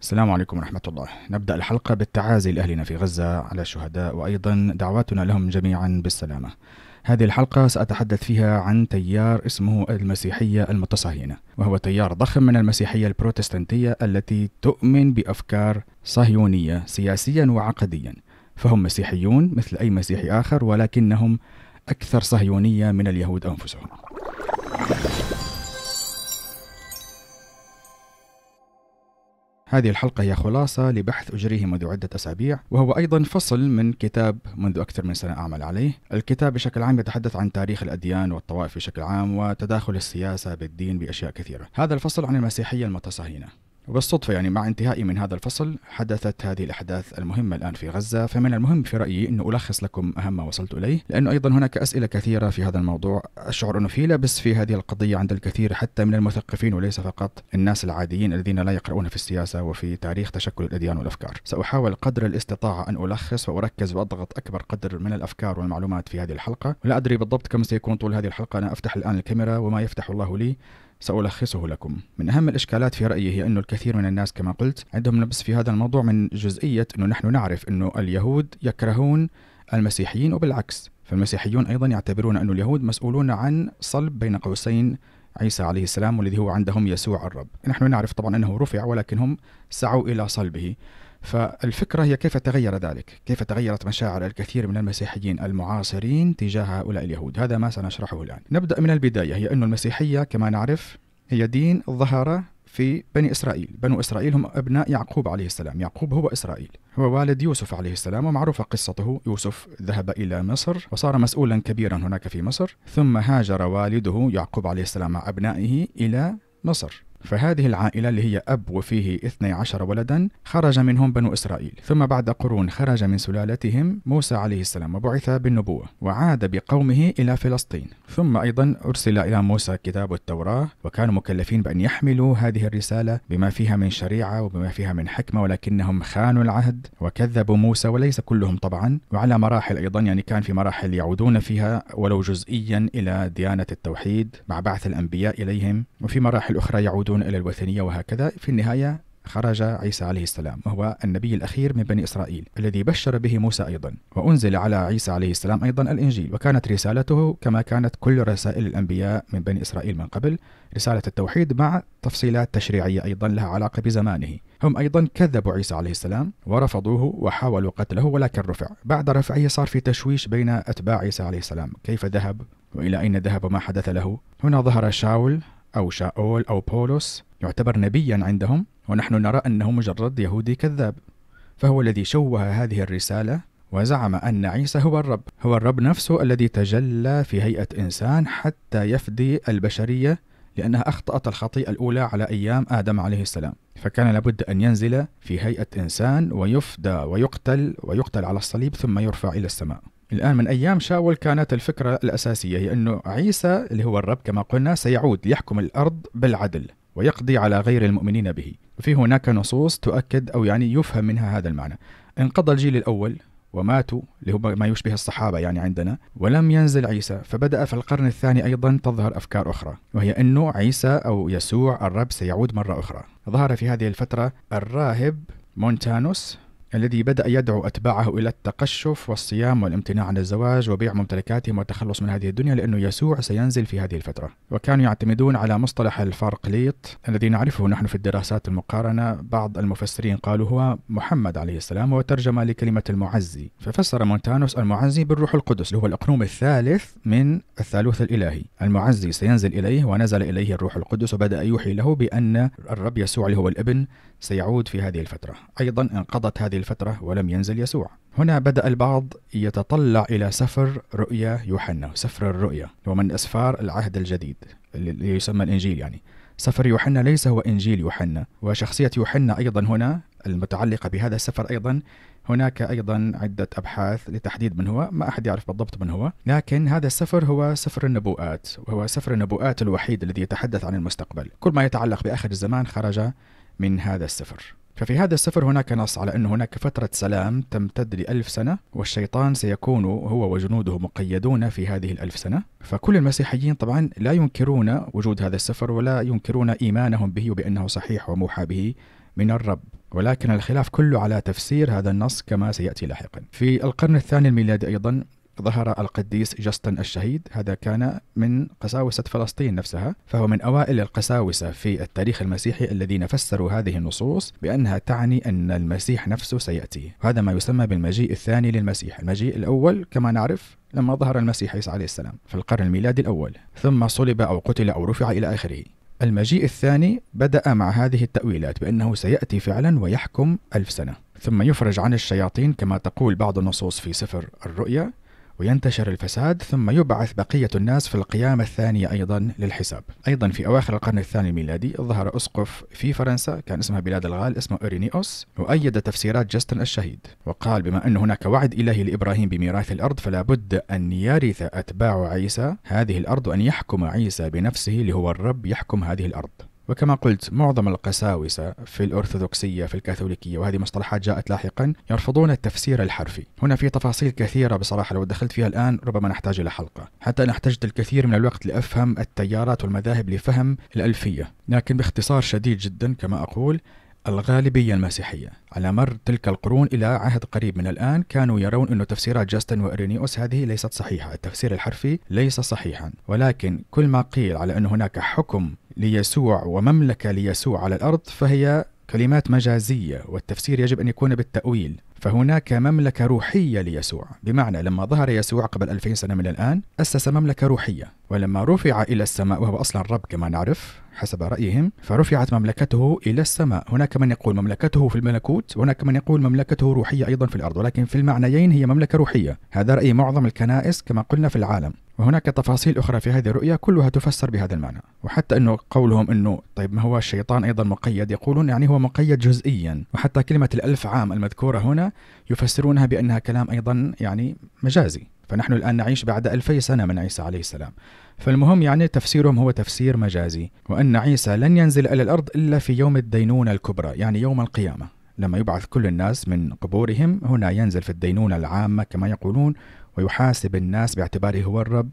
السلام عليكم ورحمة الله نبدأ الحلقة بالتعازي لأهلنا في غزة على الشهداء وأيضا دعواتنا لهم جميعا بالسلامة هذه الحلقة سأتحدث فيها عن تيار اسمه المسيحية المتصهينة وهو تيار ضخم من المسيحية البروتستانتية التي تؤمن بأفكار صهيونية سياسيا وعقديا فهم مسيحيون مثل أي مسيحي آخر ولكنهم أكثر صهيونية من اليهود أنفسهم هذه الحلقة هي خلاصة لبحث أجريه منذ عدة أسابيع وهو أيضا فصل من كتاب منذ أكثر من سنة أعمل عليه الكتاب بشكل عام يتحدث عن تاريخ الأديان والطوائف بشكل عام وتداخل السياسة بالدين بأشياء كثيرة هذا الفصل عن المسيحية المتصهينة وبالصدفة يعني مع انتهائي من هذا الفصل حدثت هذه الأحداث المهمة الآن في غزة فمن المهم في رأيي أن ألخص لكم أهم ما وصلت إليه لأنه أيضا هناك أسئلة كثيرة في هذا الموضوع أشعر أنه في لبس في هذه القضية عند الكثير حتى من المثقفين وليس فقط الناس العاديين الذين لا يقرؤون في السياسة وفي تاريخ تشكل الأديان والأفكار سأحاول قدر الاستطاعة أن ألخص وأركز وأضغط أكبر قدر من الأفكار والمعلومات في هذه الحلقة لا أدري بالضبط كم سيكون طول هذه الحلقة أنا أفتح الآن الكاميرا وما يفتح الله لي سألخصه لكم من أهم الإشكالات في رأيي هي أنه الكثير من الناس كما قلت عندهم لبس في هذا الموضوع من جزئية أنه نحن نعرف أنه اليهود يكرهون المسيحيين وبالعكس فالمسيحيون أيضا يعتبرون أن اليهود مسؤولون عن صلب بين قوسين عيسى عليه السلام والذي هو عندهم يسوع الرب نحن نعرف طبعا أنه رفع ولكن هم سعوا إلى صلبه فالفكرة هي كيف تغير ذلك كيف تغيرت مشاعر الكثير من المسيحيين المعاصرين تجاه هؤلاء اليهود هذا ما سنشرحه الآن نبدأ من البداية هي أن المسيحية كما نعرف هي دين ظهر في بني إسرائيل بنو إسرائيل هم أبناء يعقوب عليه السلام يعقوب هو إسرائيل هو والد يوسف عليه السلام ومعروفة قصته يوسف ذهب إلى مصر وصار مسؤولا كبيرا هناك في مصر ثم هاجر والده يعقوب عليه السلام مع أبنائه إلى مصر فهذه العائلة اللي هي أب وفيه 12 ولدا خرج منهم بنو إسرائيل ثم بعد قرون خرج من سلالتهم موسى عليه السلام وبعث بالنبوة وعاد بقومه إلى فلسطين ثم أيضا أرسل إلى موسى كتاب التوراة وكانوا مكلفين بأن يحملوا هذه الرسالة بما فيها من شريعة وبما فيها من حكمة ولكنهم خانوا العهد وكذبوا موسى وليس كلهم طبعا وعلى مراحل أيضا يعني كان في مراحل يعودون فيها ولو جزئيا إلى ديانة التوحيد مع بعث الأنبياء إليهم وفي مراحل أخرى يعودون يعودون إلى الوثنية وهكذا في النهاية خرج عيسى عليه السلام وهو النبي الأخير من بني إسرائيل الذي بشر به موسى أيضا وأنزل على عيسى عليه السلام أيضا الإنجيل وكانت رسالته كما كانت كل رسائل الأنبياء من بني إسرائيل من قبل رسالة التوحيد مع تفصيلات تشريعية أيضا لها علاقة بزمانه هم أيضا كذبوا عيسى عليه السلام ورفضوه وحاولوا قتله ولكن رفع بعد رفعه صار في تشويش بين أتباع عيسى عليه السلام كيف ذهب وإلى أين ذهب وما حدث له هنا ظهر شاول أو شاول أو بولس يعتبر نبيا عندهم ونحن نرى أنه مجرد يهودي كذاب فهو الذي شوه هذه الرسالة وزعم أن عيسى هو الرب هو الرب نفسه الذي تجلى في هيئة إنسان حتى يفدي البشرية لأنها أخطأت الخطيئة الأولى على أيام آدم عليه السلام فكان لابد أن ينزل في هيئة إنسان ويفدى ويقتل ويقتل على الصليب ثم يرفع إلى السماء الآن من أيام شاول كانت الفكرة الأساسية هي أنه عيسى اللي هو الرب كما قلنا سيعود ليحكم الأرض بالعدل ويقضي على غير المؤمنين به وفي هناك نصوص تؤكد أو يعني يفهم منها هذا المعنى انقضى الجيل الأول وماتوا اللي هو ما يشبه الصحابة يعني عندنا ولم ينزل عيسى فبدأ في القرن الثاني أيضا تظهر أفكار أخرى وهي أنه عيسى أو يسوع الرب سيعود مرة أخرى ظهر في هذه الفترة الراهب مونتانوس الذي بدأ يدعو أتباعه إلى التقشف والصيام والامتناع عن الزواج وبيع ممتلكاتهم والتخلص من هذه الدنيا لأنه يسوع سينزل في هذه الفترة وكانوا يعتمدون على مصطلح الفارقليط الذي نعرفه نحن في الدراسات المقارنة بعض المفسرين قالوا هو محمد عليه السلام وترجم لكلمة المعزي ففسر مونتانوس المعزي بالروح القدس اللي هو الأقنوم الثالث من الثالوث الإلهي المعزي سينزل إليه ونزل إليه الروح القدس وبدأ يوحي له بأن الرب يسوع اللي هو الابن سيعود في هذه الفترة أيضا انقضت هذه الفترة ولم ينزل يسوع هنا بدأ البعض يتطلع إلى سفر رؤيا يوحنا سفر الرؤيا هو من أسفار العهد الجديد اللي يسمى الإنجيل يعني سفر يوحنا ليس هو إنجيل يوحنا وشخصية يوحنا أيضا هنا المتعلقة بهذا السفر أيضا هناك أيضا عدة أبحاث لتحديد من هو ما أحد يعرف بالضبط من هو لكن هذا السفر هو سفر النبوءات وهو سفر النبوءات الوحيد الذي يتحدث عن المستقبل كل ما يتعلق بآخر الزمان خرج من هذا السفر ففي هذا السفر هناك نص على أن هناك فترة سلام تمتد لألف سنة والشيطان سيكون هو وجنوده مقيدون في هذه الألف سنة فكل المسيحيين طبعا لا ينكرون وجود هذا السفر ولا ينكرون إيمانهم به وبأنه صحيح وموحى به من الرب ولكن الخلاف كله على تفسير هذا النص كما سيأتي لاحقا في القرن الثاني الميلادي أيضا ظهر القديس جاستن الشهيد هذا كان من قساوسة فلسطين نفسها فهو من أوائل القساوسة في التاريخ المسيحي الذين فسروا هذه النصوص بأنها تعني أن المسيح نفسه سيأتي هذا ما يسمى بالمجيء الثاني للمسيح المجيء الأول كما نعرف لما ظهر المسيح عيسى عليه السلام في القرن الميلادي الأول ثم صلب أو قتل أو رفع إلى آخره المجيء الثاني بدأ مع هذه التأويلات بأنه سيأتي فعلا ويحكم ألف سنة ثم يفرج عن الشياطين كما تقول بعض النصوص في سفر الرؤيا وينتشر الفساد ثم يبعث بقية الناس في القيامة الثانية أيضا للحساب أيضا في أواخر القرن الثاني الميلادي ظهر أسقف في فرنسا كان اسمها بلاد الغال اسمه أورينيوس وأيد تفسيرات جاستن الشهيد وقال بما أن هناك وعد إلهي لإبراهيم بميراث الأرض فلا بد أن يرث أتباع عيسى هذه الأرض وأن يحكم عيسى بنفسه اللي هو الرب يحكم هذه الأرض وكما قلت معظم القساوسة في الأرثوذكسية في الكاثوليكية وهذه مصطلحات جاءت لاحقا يرفضون التفسير الحرفي هنا في تفاصيل كثيرة بصراحة لو دخلت فيها الآن ربما نحتاج إلى حلقة حتى أنا احتجت الكثير من الوقت لأفهم التيارات والمذاهب لفهم الألفية لكن باختصار شديد جدا كما أقول الغالبية المسيحية على مر تلك القرون إلى عهد قريب من الآن كانوا يرون أن تفسيرات جاستن وإرينيوس هذه ليست صحيحة التفسير الحرفي ليس صحيحا ولكن كل ما قيل على أن هناك حكم ليسوع ومملكة ليسوع على الأرض فهي كلمات مجازية والتفسير يجب أن يكون بالتأويل فهناك مملكة روحية ليسوع بمعنى لما ظهر يسوع قبل 2000 سنة من الآن أسس مملكة روحية ولما رفع إلى السماء وهو أصلا رب كما نعرف حسب رأيهم فرفعت مملكته إلى السماء هناك من يقول مملكته في الملكوت وهناك من يقول مملكته روحية أيضا في الأرض ولكن في المعنيين هي مملكة روحية هذا رأي معظم الكنائس كما قلنا في العالم وهناك تفاصيل أخرى في هذه الرؤية كلها تفسر بهذا المعنى وحتى أنه قولهم أنه طيب ما هو الشيطان أيضا مقيد يقولون يعني هو مقيد جزئيا وحتى كلمة الألف عام المذكورة هنا يفسرونها بأنها كلام أيضا يعني مجازي فنحن الآن نعيش بعد ألفي سنة من عيسى عليه السلام فالمهم يعني تفسيرهم هو تفسير مجازي وأن عيسى لن ينزل إلى الأرض إلا في يوم الدينونة الكبرى يعني يوم القيامة لما يبعث كل الناس من قبورهم هنا ينزل في الدينونة العامة كما يقولون ويحاسب الناس باعتباره هو الرب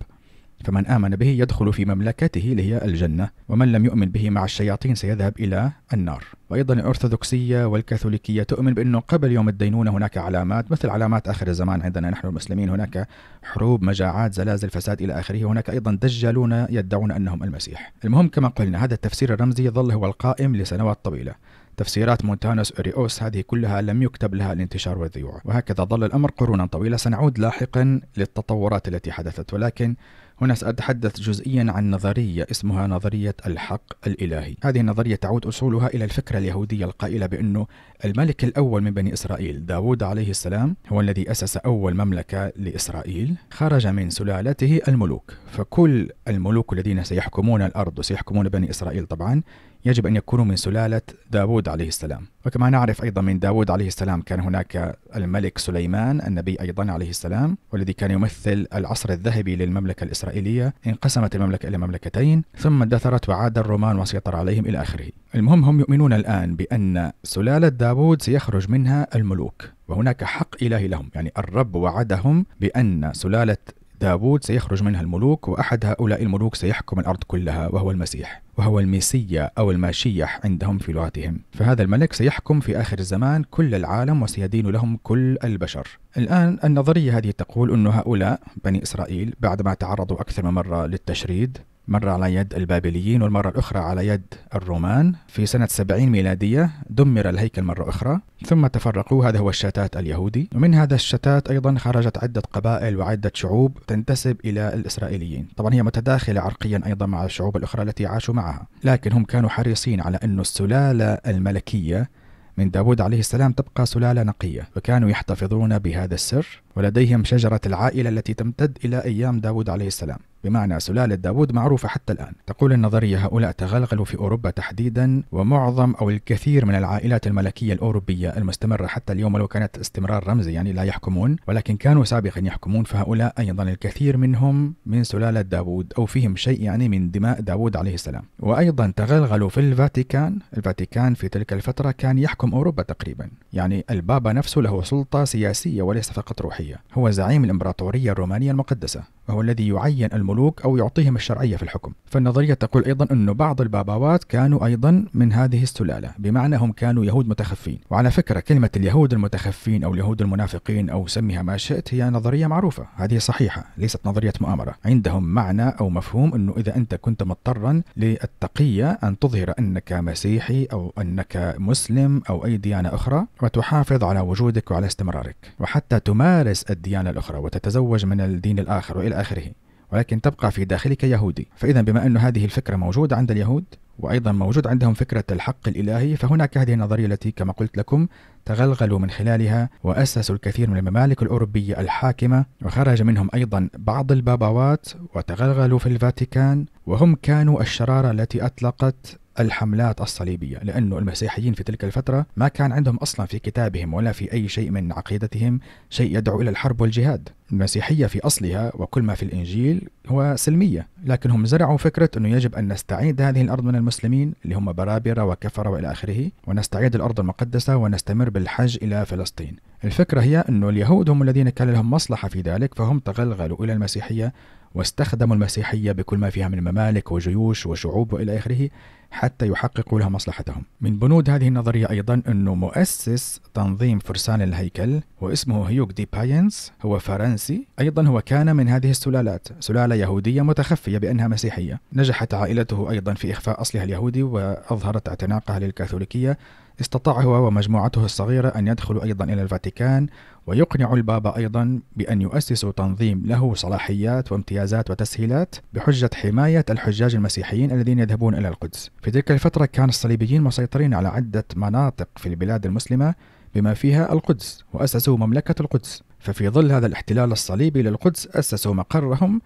فمن آمن به يدخل في مملكته اللي هي الجنة ومن لم يؤمن به مع الشياطين سيذهب إلى النار وأيضا الأرثوذكسية والكاثوليكية تؤمن بأنه قبل يوم الدينونة هناك علامات مثل علامات آخر الزمان عندنا نحن المسلمين هناك حروب مجاعات زلازل فساد إلى آخره هناك أيضا دجالون يدعون أنهم المسيح المهم كما قلنا هذا التفسير الرمزي ظل هو القائم لسنوات طويلة تفسيرات مونتانوس اريوس هذه كلها لم يكتب لها الانتشار والذيوع وهكذا ظل الأمر قرونا طويلة سنعود لاحقا للتطورات التي حدثت ولكن هنا سأتحدث جزئيا عن نظرية اسمها نظرية الحق الإلهي هذه النظرية تعود أصولها إلى الفكرة اليهودية القائلة بأنه الملك الأول من بني إسرائيل داود عليه السلام هو الذي أسس أول مملكة لإسرائيل خرج من سلالته الملوك فكل الملوك الذين سيحكمون الأرض وسيحكمون بني إسرائيل طبعا يجب أن يكونوا من سلالة داود عليه السلام وكما نعرف أيضا من داود عليه السلام كان هناك الملك سليمان النبي أيضا عليه السلام والذي كان يمثل العصر الذهبي للمملكة الإسرائيلية انقسمت المملكة إلى مملكتين ثم اندثرت وعاد الرومان وسيطر عليهم إلى آخره المهم هم يؤمنون الآن بأن سلالة داوود سيخرج منها الملوك وهناك حق إلهي لهم يعني الرب وعدهم بأن سلالة داوود سيخرج منها الملوك وأحد هؤلاء الملوك سيحكم الأرض كلها وهو المسيح وهو الميسية أو الماشيح عندهم في لغتهم فهذا الملك سيحكم في آخر الزمان كل العالم وسيدين لهم كل البشر الآن النظرية هذه تقول أن هؤلاء بني إسرائيل بعدما تعرضوا أكثر من مرة للتشريد مرة على يد البابليين والمرة الأخرى على يد الرومان في سنة 70 ميلادية دمر الهيكل مرة أخرى ثم تفرقوا هذا هو الشتات اليهودي ومن هذا الشتات أيضا خرجت عدة قبائل وعدة شعوب تنتسب إلى الإسرائيليين طبعا هي متداخلة عرقيا أيضا مع الشعوب الأخرى التي عاشوا معها لكن هم كانوا حريصين على أن السلالة الملكية من داود عليه السلام تبقى سلالة نقية وكانوا يحتفظون بهذا السر ولديهم شجرة العائلة التي تمتد إلى أيام داود عليه السلام بمعنى سلالة داود معروفة حتى الآن تقول النظرية هؤلاء تغلغلوا في أوروبا تحديدا ومعظم أو الكثير من العائلات الملكية الأوروبية المستمرة حتى اليوم ولو كانت استمرار رمزي يعني لا يحكمون ولكن كانوا سابقا يحكمون فهؤلاء أيضا الكثير منهم من سلالة داود أو فيهم شيء يعني من دماء داود عليه السلام وأيضا تغلغلوا في الفاتيكان الفاتيكان في تلك الفترة كان يحكم أوروبا تقريبا يعني البابا نفسه له سلطة سياسية وليس فقط روحية هو زعيم الإمبراطورية الرومانية المقدسة وهو الذي يعين الملوك أو يعطيهم الشرعية في الحكم فالنظرية تقول أيضا أن بعض الباباوات كانوا أيضا من هذه السلالة بمعنى هم كانوا يهود متخفين وعلى فكرة كلمة اليهود المتخفين أو اليهود المنافقين أو سميها ما شئت هي نظرية معروفة هذه صحيحة ليست نظرية مؤامرة عندهم معنى أو مفهوم أنه إذا أنت كنت مضطرا للتقية أن تظهر أنك مسيحي أو أنك مسلم أو أي ديانة أخرى وتحافظ على وجودك وعلى استمرارك وحتى تمارس الديانة الأخرى وتتزوج من الدين الآخر وإلى إلى آخره ولكن تبقى في داخلك يهودي فإذا بما أن هذه الفكرة موجودة عند اليهود وأيضا موجود عندهم فكرة الحق الإلهي فهناك هذه النظرية التي كما قلت لكم تغلغلوا من خلالها وأسسوا الكثير من الممالك الأوروبية الحاكمة وخرج منهم أيضا بعض الباباوات وتغلغلوا في الفاتيكان وهم كانوا الشرارة التي أطلقت الحملات الصليبية لأن المسيحيين في تلك الفترة ما كان عندهم أصلا في كتابهم ولا في أي شيء من عقيدتهم شيء يدعو إلى الحرب والجهاد المسيحية في أصلها وكل ما في الإنجيل هو سلمية لكن هم زرعوا فكرة أنه يجب أن نستعيد هذه الأرض من المسلمين اللي هم برابرة وكفرة وإلى آخره ونستعيد الأرض المقدسة ونستمر بالحج إلى فلسطين الفكرة هي أنه اليهود هم الذين كان لهم مصلحة في ذلك فهم تغلغلوا إلى المسيحية واستخدموا المسيحية بكل ما فيها من ممالك وجيوش وشعوب وإلى آخره حتى يحققوا لها مصلحتهم من بنود هذه النظرية أيضا أنه مؤسس تنظيم فرسان الهيكل واسمه هيوك دي باينس هو فرنسي أيضا هو كان من هذه السلالات سلالة يهودية متخفية بأنها مسيحية نجحت عائلته أيضا في إخفاء أصلها اليهودي وأظهرت اعتناقها للكاثوليكية استطاع هو ومجموعته الصغيرة أن يدخلوا أيضا إلى الفاتيكان ويقنعوا البابا أيضا بأن يؤسسوا تنظيم له صلاحيات وامتيازات وتسهيلات بحجة حماية الحجاج المسيحيين الذين يذهبون إلى القدس في تلك الفترة كان الصليبيين مسيطرين على عدة مناطق في البلاد المسلمة بما فيها القدس وأسسوا مملكة القدس ففي ظل هذا الاحتلال الصليبي للقدس أسسوا مقرهم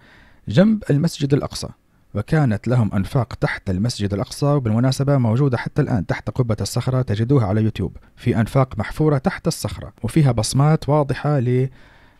جنب المسجد الأقصى وكانت لهم أنفاق تحت المسجد الأقصى وبالمناسبة موجودة حتى الآن تحت قبة الصخرة تجدوها على يوتيوب في أنفاق محفورة تحت الصخرة وفيها بصمات واضحة ل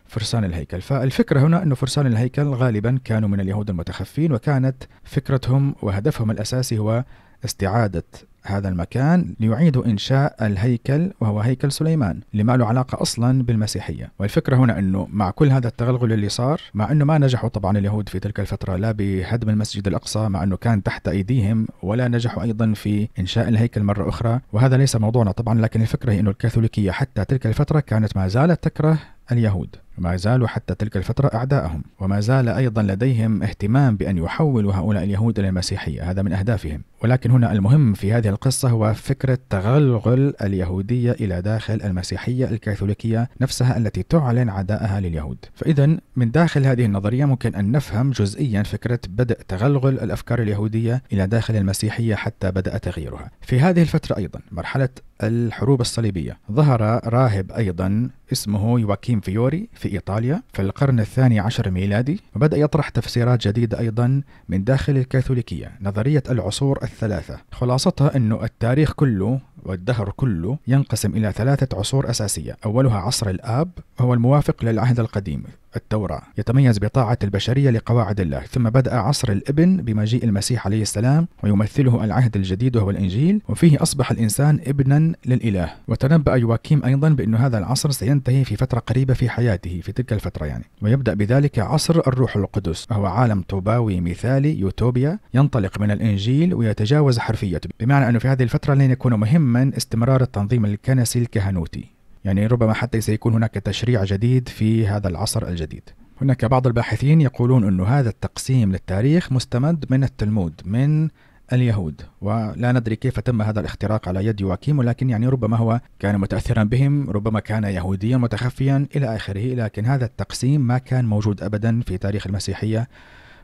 فرسان الهيكل فالفكرة هنا أن فرسان الهيكل غالبا كانوا من اليهود المتخفين وكانت فكرتهم وهدفهم الأساسي هو استعادة هذا المكان ليعيدوا إنشاء الهيكل وهو هيكل سليمان لما له علاقة أصلا بالمسيحية والفكرة هنا أنه مع كل هذا التغلغل اللي صار مع أنه ما نجحوا طبعا اليهود في تلك الفترة لا بهدم المسجد الأقصى مع أنه كان تحت أيديهم ولا نجحوا أيضا في إنشاء الهيكل مرة أخرى وهذا ليس موضوعنا طبعا لكن الفكرة هي أنه الكاثوليكية حتى تلك الفترة كانت ما زالت تكره اليهود ما زالوا حتى تلك الفترة أعداءهم وما زال أيضا لديهم اهتمام بأن يحولوا هؤلاء اليهود إلى المسيحية هذا من أهدافهم ولكن هنا المهم في هذه القصة هو فكرة تغلغل اليهودية إلى داخل المسيحية الكاثوليكية نفسها التي تعلن عدائها لليهود فإذا من داخل هذه النظرية ممكن أن نفهم جزئيا فكرة بدء تغلغل الأفكار اليهودية إلى داخل المسيحية حتى بدأ تغييرها في هذه الفترة أيضا مرحلة الحروب الصليبية ظهر راهب أيضا اسمه يواكيم فيوري في إيطاليا في القرن الثاني عشر ميلادي وبدأ يطرح تفسيرات جديدة أيضا من داخل الكاثوليكية نظرية العصور الثلاثة خلاصتها أنه التاريخ كله والدهر كله ينقسم إلى ثلاثة عصور أساسية أولها عصر الآب وهو الموافق للعهد القديم التوراة يتميز بطاعة البشرية لقواعد الله ثم بدأ عصر الابن بمجيء المسيح عليه السلام ويمثله العهد الجديد وهو الإنجيل وفيه أصبح الإنسان ابنا للإله وتنبأ يواكيم أيضا بأن هذا العصر سينتهي في فترة قريبة في حياته في تلك الفترة يعني ويبدأ بذلك عصر الروح القدس وهو عالم طوباوي مثالي يوتوبيا ينطلق من الإنجيل ويتجاوز حرفيته بمعنى أنه في هذه الفترة لن يكون مهما استمرار التنظيم الكنسي الكهنوتي يعني ربما حتى سيكون هناك تشريع جديد في هذا العصر الجديد هناك بعض الباحثين يقولون أن هذا التقسيم للتاريخ مستمد من التلمود من اليهود ولا ندري كيف تم هذا الاختراق على يد يواكيم ولكن يعني ربما هو كان متأثرا بهم ربما كان يهوديا متخفيا إلى آخره لكن هذا التقسيم ما كان موجود أبدا في تاريخ المسيحية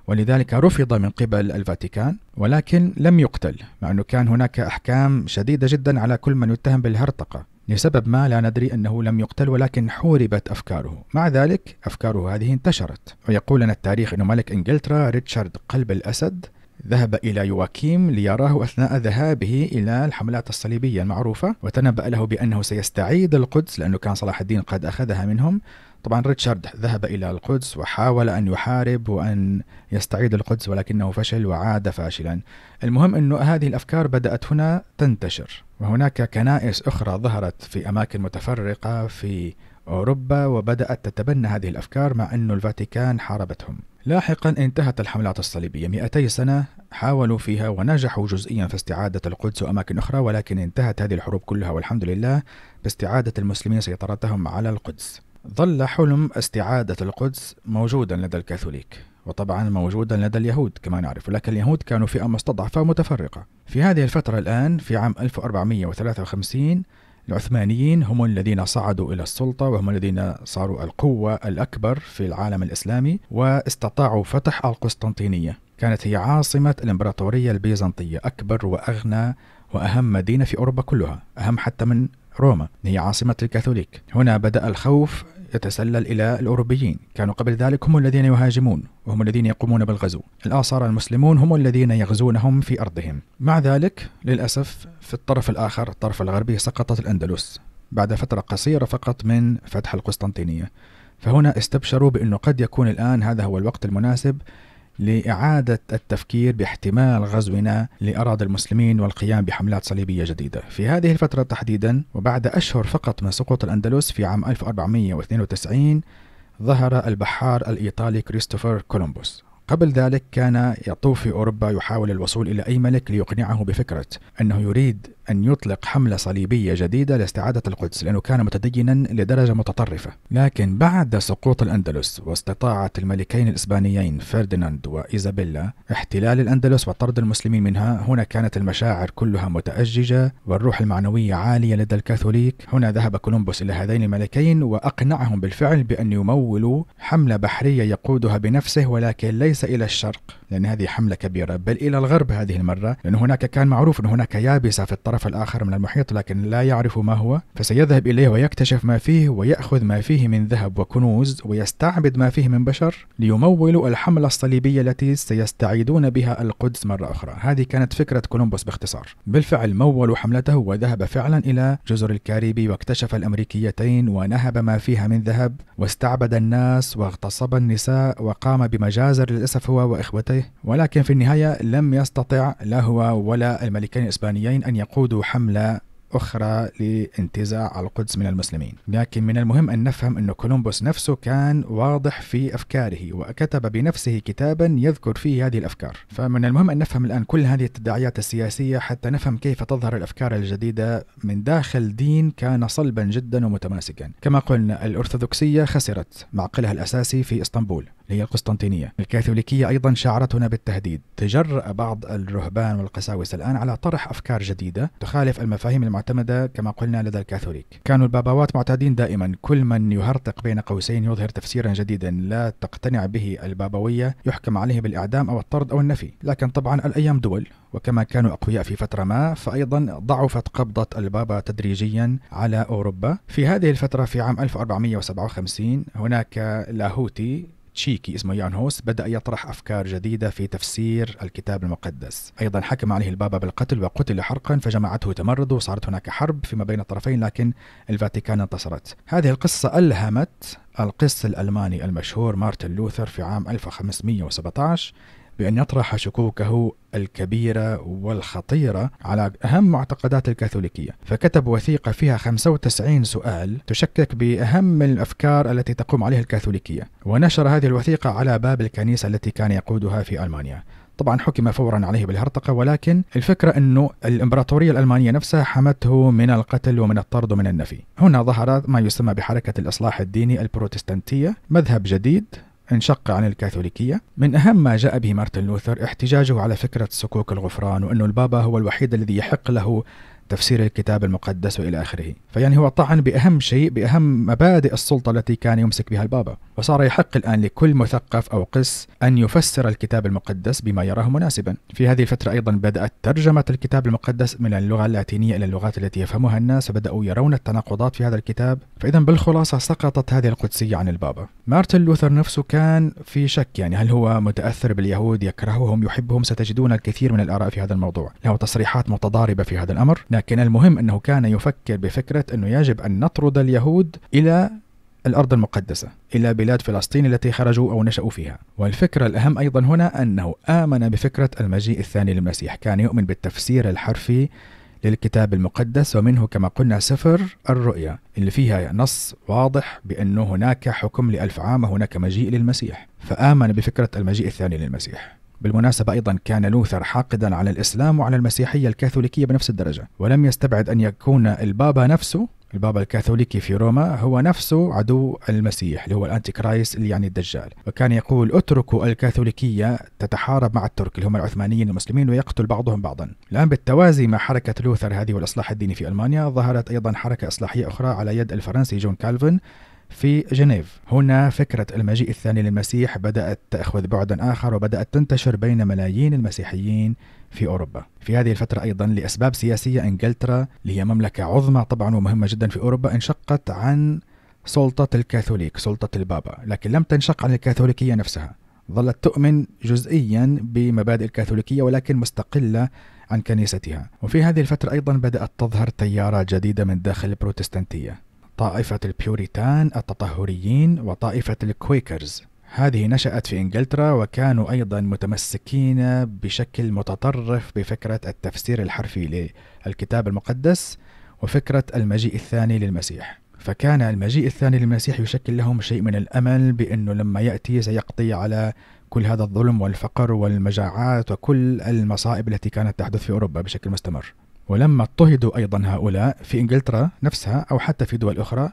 ولذلك رفض من قبل الفاتيكان ولكن لم يقتل مع أنه كان هناك أحكام شديدة جدا على كل من يتهم بالهرطقة لسبب ما لا ندري أنه لم يقتل ولكن حوربت أفكاره مع ذلك أفكاره هذه انتشرت ويقول لنا التاريخ أن ملك إنجلترا ريتشارد قلب الأسد ذهب إلى يواكيم ليراه أثناء ذهابه إلى الحملات الصليبية المعروفة وتنبأ له بأنه سيستعيد القدس لأنه كان صلاح الدين قد أخذها منهم طبعا ريتشارد ذهب إلى القدس وحاول أن يحارب وأن يستعيد القدس ولكنه فشل وعاد فاشلا المهم أن هذه الأفكار بدأت هنا تنتشر وهناك كنائس أخرى ظهرت في أماكن متفرقة في أوروبا وبدأت تتبنى هذه الأفكار مع أن الفاتيكان حاربتهم لاحقا انتهت الحملات الصليبية 200 سنة حاولوا فيها ونجحوا جزئيا في استعادة القدس وأماكن أخرى ولكن انتهت هذه الحروب كلها والحمد لله باستعادة المسلمين سيطرتهم على القدس ظل حلم استعادة القدس موجودا لدى الكاثوليك وطبعا موجودا لدى اليهود كما نعرف لكن اليهود كانوا فئة مستضعفة متفرقة في هذه الفترة الآن في عام 1453 العثمانيين هم الذين صعدوا إلى السلطة وهم الذين صاروا القوة الأكبر في العالم الإسلامي واستطاعوا فتح القسطنطينية كانت هي عاصمة الإمبراطورية البيزنطية أكبر وأغنى وأهم مدينة في أوروبا كلها أهم حتى من روما هي عاصمة الكاثوليك هنا بدأ الخوف يتسلل إلى الأوروبيين كانوا قبل ذلك هم الذين يهاجمون وهم الذين يقومون بالغزو الآن صار المسلمون هم الذين يغزونهم في أرضهم مع ذلك للأسف في الطرف الآخر الطرف الغربي سقطت الأندلس بعد فترة قصيرة فقط من فتح القسطنطينية فهنا استبشروا بأنه قد يكون الآن هذا هو الوقت المناسب لإعادة التفكير باحتمال غزونا لأراضي المسلمين والقيام بحملات صليبية جديدة في هذه الفترة تحديدا وبعد أشهر فقط من سقوط الأندلس في عام 1492 ظهر البحار الإيطالي كريستوفر كولومبوس قبل ذلك كان يطوف في أوروبا يحاول الوصول إلى أي ملك ليقنعه بفكرة أنه يريد أن يطلق حملة صليبية جديدة لاستعادة القدس لأنه كان متدينا لدرجة متطرفة لكن بعد سقوط الأندلس واستطاعة الملكين الإسبانيين فرديناند وإيزابيلا احتلال الأندلس وطرد المسلمين منها هنا كانت المشاعر كلها متأججة والروح المعنوية عالية لدى الكاثوليك هنا ذهب كولومبوس إلى هذين الملكين وأقنعهم بالفعل بأن يمولوا حملة بحرية يقودها بنفسه ولكن ليس وليس إلى الشرق لأن هذه حملة كبيرة بل إلى الغرب هذه المرة لأن هناك كان معروف أن هناك يابسة في الطرف الآخر من المحيط لكن لا يعرف ما هو فسيذهب إليه ويكتشف ما فيه ويأخذ ما فيه من ذهب وكنوز ويستعبد ما فيه من بشر ليمولوا الحملة الصليبية التي سيستعيدون بها القدس مرة أخرى هذه كانت فكرة كولومبوس باختصار بالفعل مولوا حملته وذهب فعلا إلى جزر الكاريبي واكتشف الأمريكيتين ونهب ما فيها من ذهب واستعبد الناس واغتصب النساء وقام بمجازر للأسف هو وإخوته عليه ولكن في النهاية لم يستطع لا هو ولا الملكين الإسبانيين أن يقودوا حملة أخرى لانتزاع القدس من المسلمين لكن من المهم أن نفهم أن كولومبوس نفسه كان واضح في أفكاره وكتب بنفسه كتابا يذكر فيه هذه الأفكار فمن المهم أن نفهم الآن كل هذه التداعيات السياسية حتى نفهم كيف تظهر الأفكار الجديدة من داخل دين كان صلبا جدا ومتماسكا كما قلنا الأرثوذكسية خسرت معقلها الأساسي في إسطنبول اللي هي القسطنطينية الكاثوليكية أيضا شعرت هنا بالتهديد تجرأ بعض الرهبان والقساوسة الآن على طرح أفكار جديدة تخالف المفاهيم المعتمدة كما قلنا لدى الكاثوليك كانوا الباباوات معتادين دائما كل من يهرطق بين قوسين يظهر تفسيرا جديدا لا تقتنع به البابوية يحكم عليه بالإعدام أو الطرد أو النفي لكن طبعا الأيام دول وكما كانوا أقوياء في فترة ما فأيضا ضعفت قبضة البابا تدريجيا على أوروبا في هذه الفترة في عام 1457 هناك لاهوتي تشيكي اسمه يان هوس بدأ يطرح أفكار جديدة في تفسير الكتاب المقدس أيضا حكم عليه البابا بالقتل وقتل حرقا فجماعته تمرد وصارت هناك حرب فيما بين الطرفين لكن الفاتيكان انتصرت هذه القصة ألهمت القس الألماني المشهور مارتن لوثر في عام 1517 بأن يطرح شكوكه الكبيرة والخطيرة على أهم معتقدات الكاثوليكية فكتب وثيقة فيها 95 سؤال تشكك بأهم الأفكار التي تقوم عليها الكاثوليكية ونشر هذه الوثيقة على باب الكنيسة التي كان يقودها في ألمانيا طبعا حكم فورا عليه بالهرطقة ولكن الفكرة أنه الإمبراطورية الألمانية نفسها حمته من القتل ومن الطرد ومن النفي هنا ظهر ما يسمى بحركة الإصلاح الديني البروتستانتية مذهب جديد انشق عن الكاثوليكية من أهم ما جاء به مارتن لوثر احتجاجه على فكرة سكوك الغفران وأن البابا هو الوحيد الذي يحق له تفسير الكتاب المقدس والى اخره، فيعني هو طعن باهم شيء باهم مبادئ السلطه التي كان يمسك بها البابا، وصار يحق الآن لكل مثقف أو قس أن يفسر الكتاب المقدس بما يراه مناسبا في هذه الفترة أيضا بدأت ترجمة الكتاب المقدس من اللغة اللاتينية إلى اللغات التي يفهمها الناس وبدأوا يرون التناقضات في هذا الكتاب فإذا بالخلاصة سقطت هذه القدسية عن البابا مارتن لوثر نفسه كان في شك يعني هل هو متأثر باليهود يكرههم يحبهم ستجدون الكثير من الآراء في هذا الموضوع له تصريحات متضاربة في هذا الأمر لكن المهم أنه كان يفكر بفكرة أنه يجب أن نطرد اليهود إلى الأرض المقدسة إلى بلاد فلسطين التي خرجوا أو نشأوا فيها والفكرة الأهم أيضا هنا أنه آمن بفكرة المجيء الثاني للمسيح كان يؤمن بالتفسير الحرفي للكتاب المقدس ومنه كما قلنا سفر الرؤيا اللي فيها نص واضح بأنه هناك حكم لألف عام هناك مجيء للمسيح فآمن بفكرة المجيء الثاني للمسيح بالمناسبة أيضا كان لوثر حاقدا على الإسلام وعلى المسيحية الكاثوليكية بنفس الدرجة ولم يستبعد أن يكون البابا نفسه البابا الكاثوليكي في روما هو نفسه عدو المسيح اللي هو الانتي كرايس اللي يعني الدجال وكان يقول اتركوا الكاثوليكيه تتحارب مع الترك اللي هم العثمانيين المسلمين ويقتل بعضهم بعضا الان بالتوازي مع حركه لوثر هذه والاصلاح الديني في المانيا ظهرت ايضا حركه اصلاحيه اخرى على يد الفرنسي جون كالفن في جنيف هنا فكرة المجيء الثاني للمسيح بدأت تأخذ بعدا آخر وبدأت تنتشر بين ملايين المسيحيين في أوروبا في هذه الفترة أيضا لأسباب سياسية إنجلترا اللي هي مملكة عظمى طبعا ومهمة جدا في أوروبا انشقت عن سلطة الكاثوليك سلطة البابا لكن لم تنشق عن الكاثوليكية نفسها ظلت تؤمن جزئيا بمبادئ الكاثوليكية ولكن مستقلة عن كنيستها وفي هذه الفترة أيضا بدأت تظهر تيارة جديدة من داخل البروتستانتية طائفة البيوريتان التطهريين وطائفة الكويكرز هذه نشأت في إنجلترا وكانوا أيضا متمسكين بشكل متطرف بفكرة التفسير الحرفي للكتاب المقدس وفكرة المجيء الثاني للمسيح فكان المجيء الثاني للمسيح يشكل لهم شيء من الأمل بأنه لما يأتي سيقضي على كل هذا الظلم والفقر والمجاعات وكل المصائب التي كانت تحدث في أوروبا بشكل مستمر ولما اضطهدوا أيضا هؤلاء في إنجلترا نفسها أو حتى في دول أخرى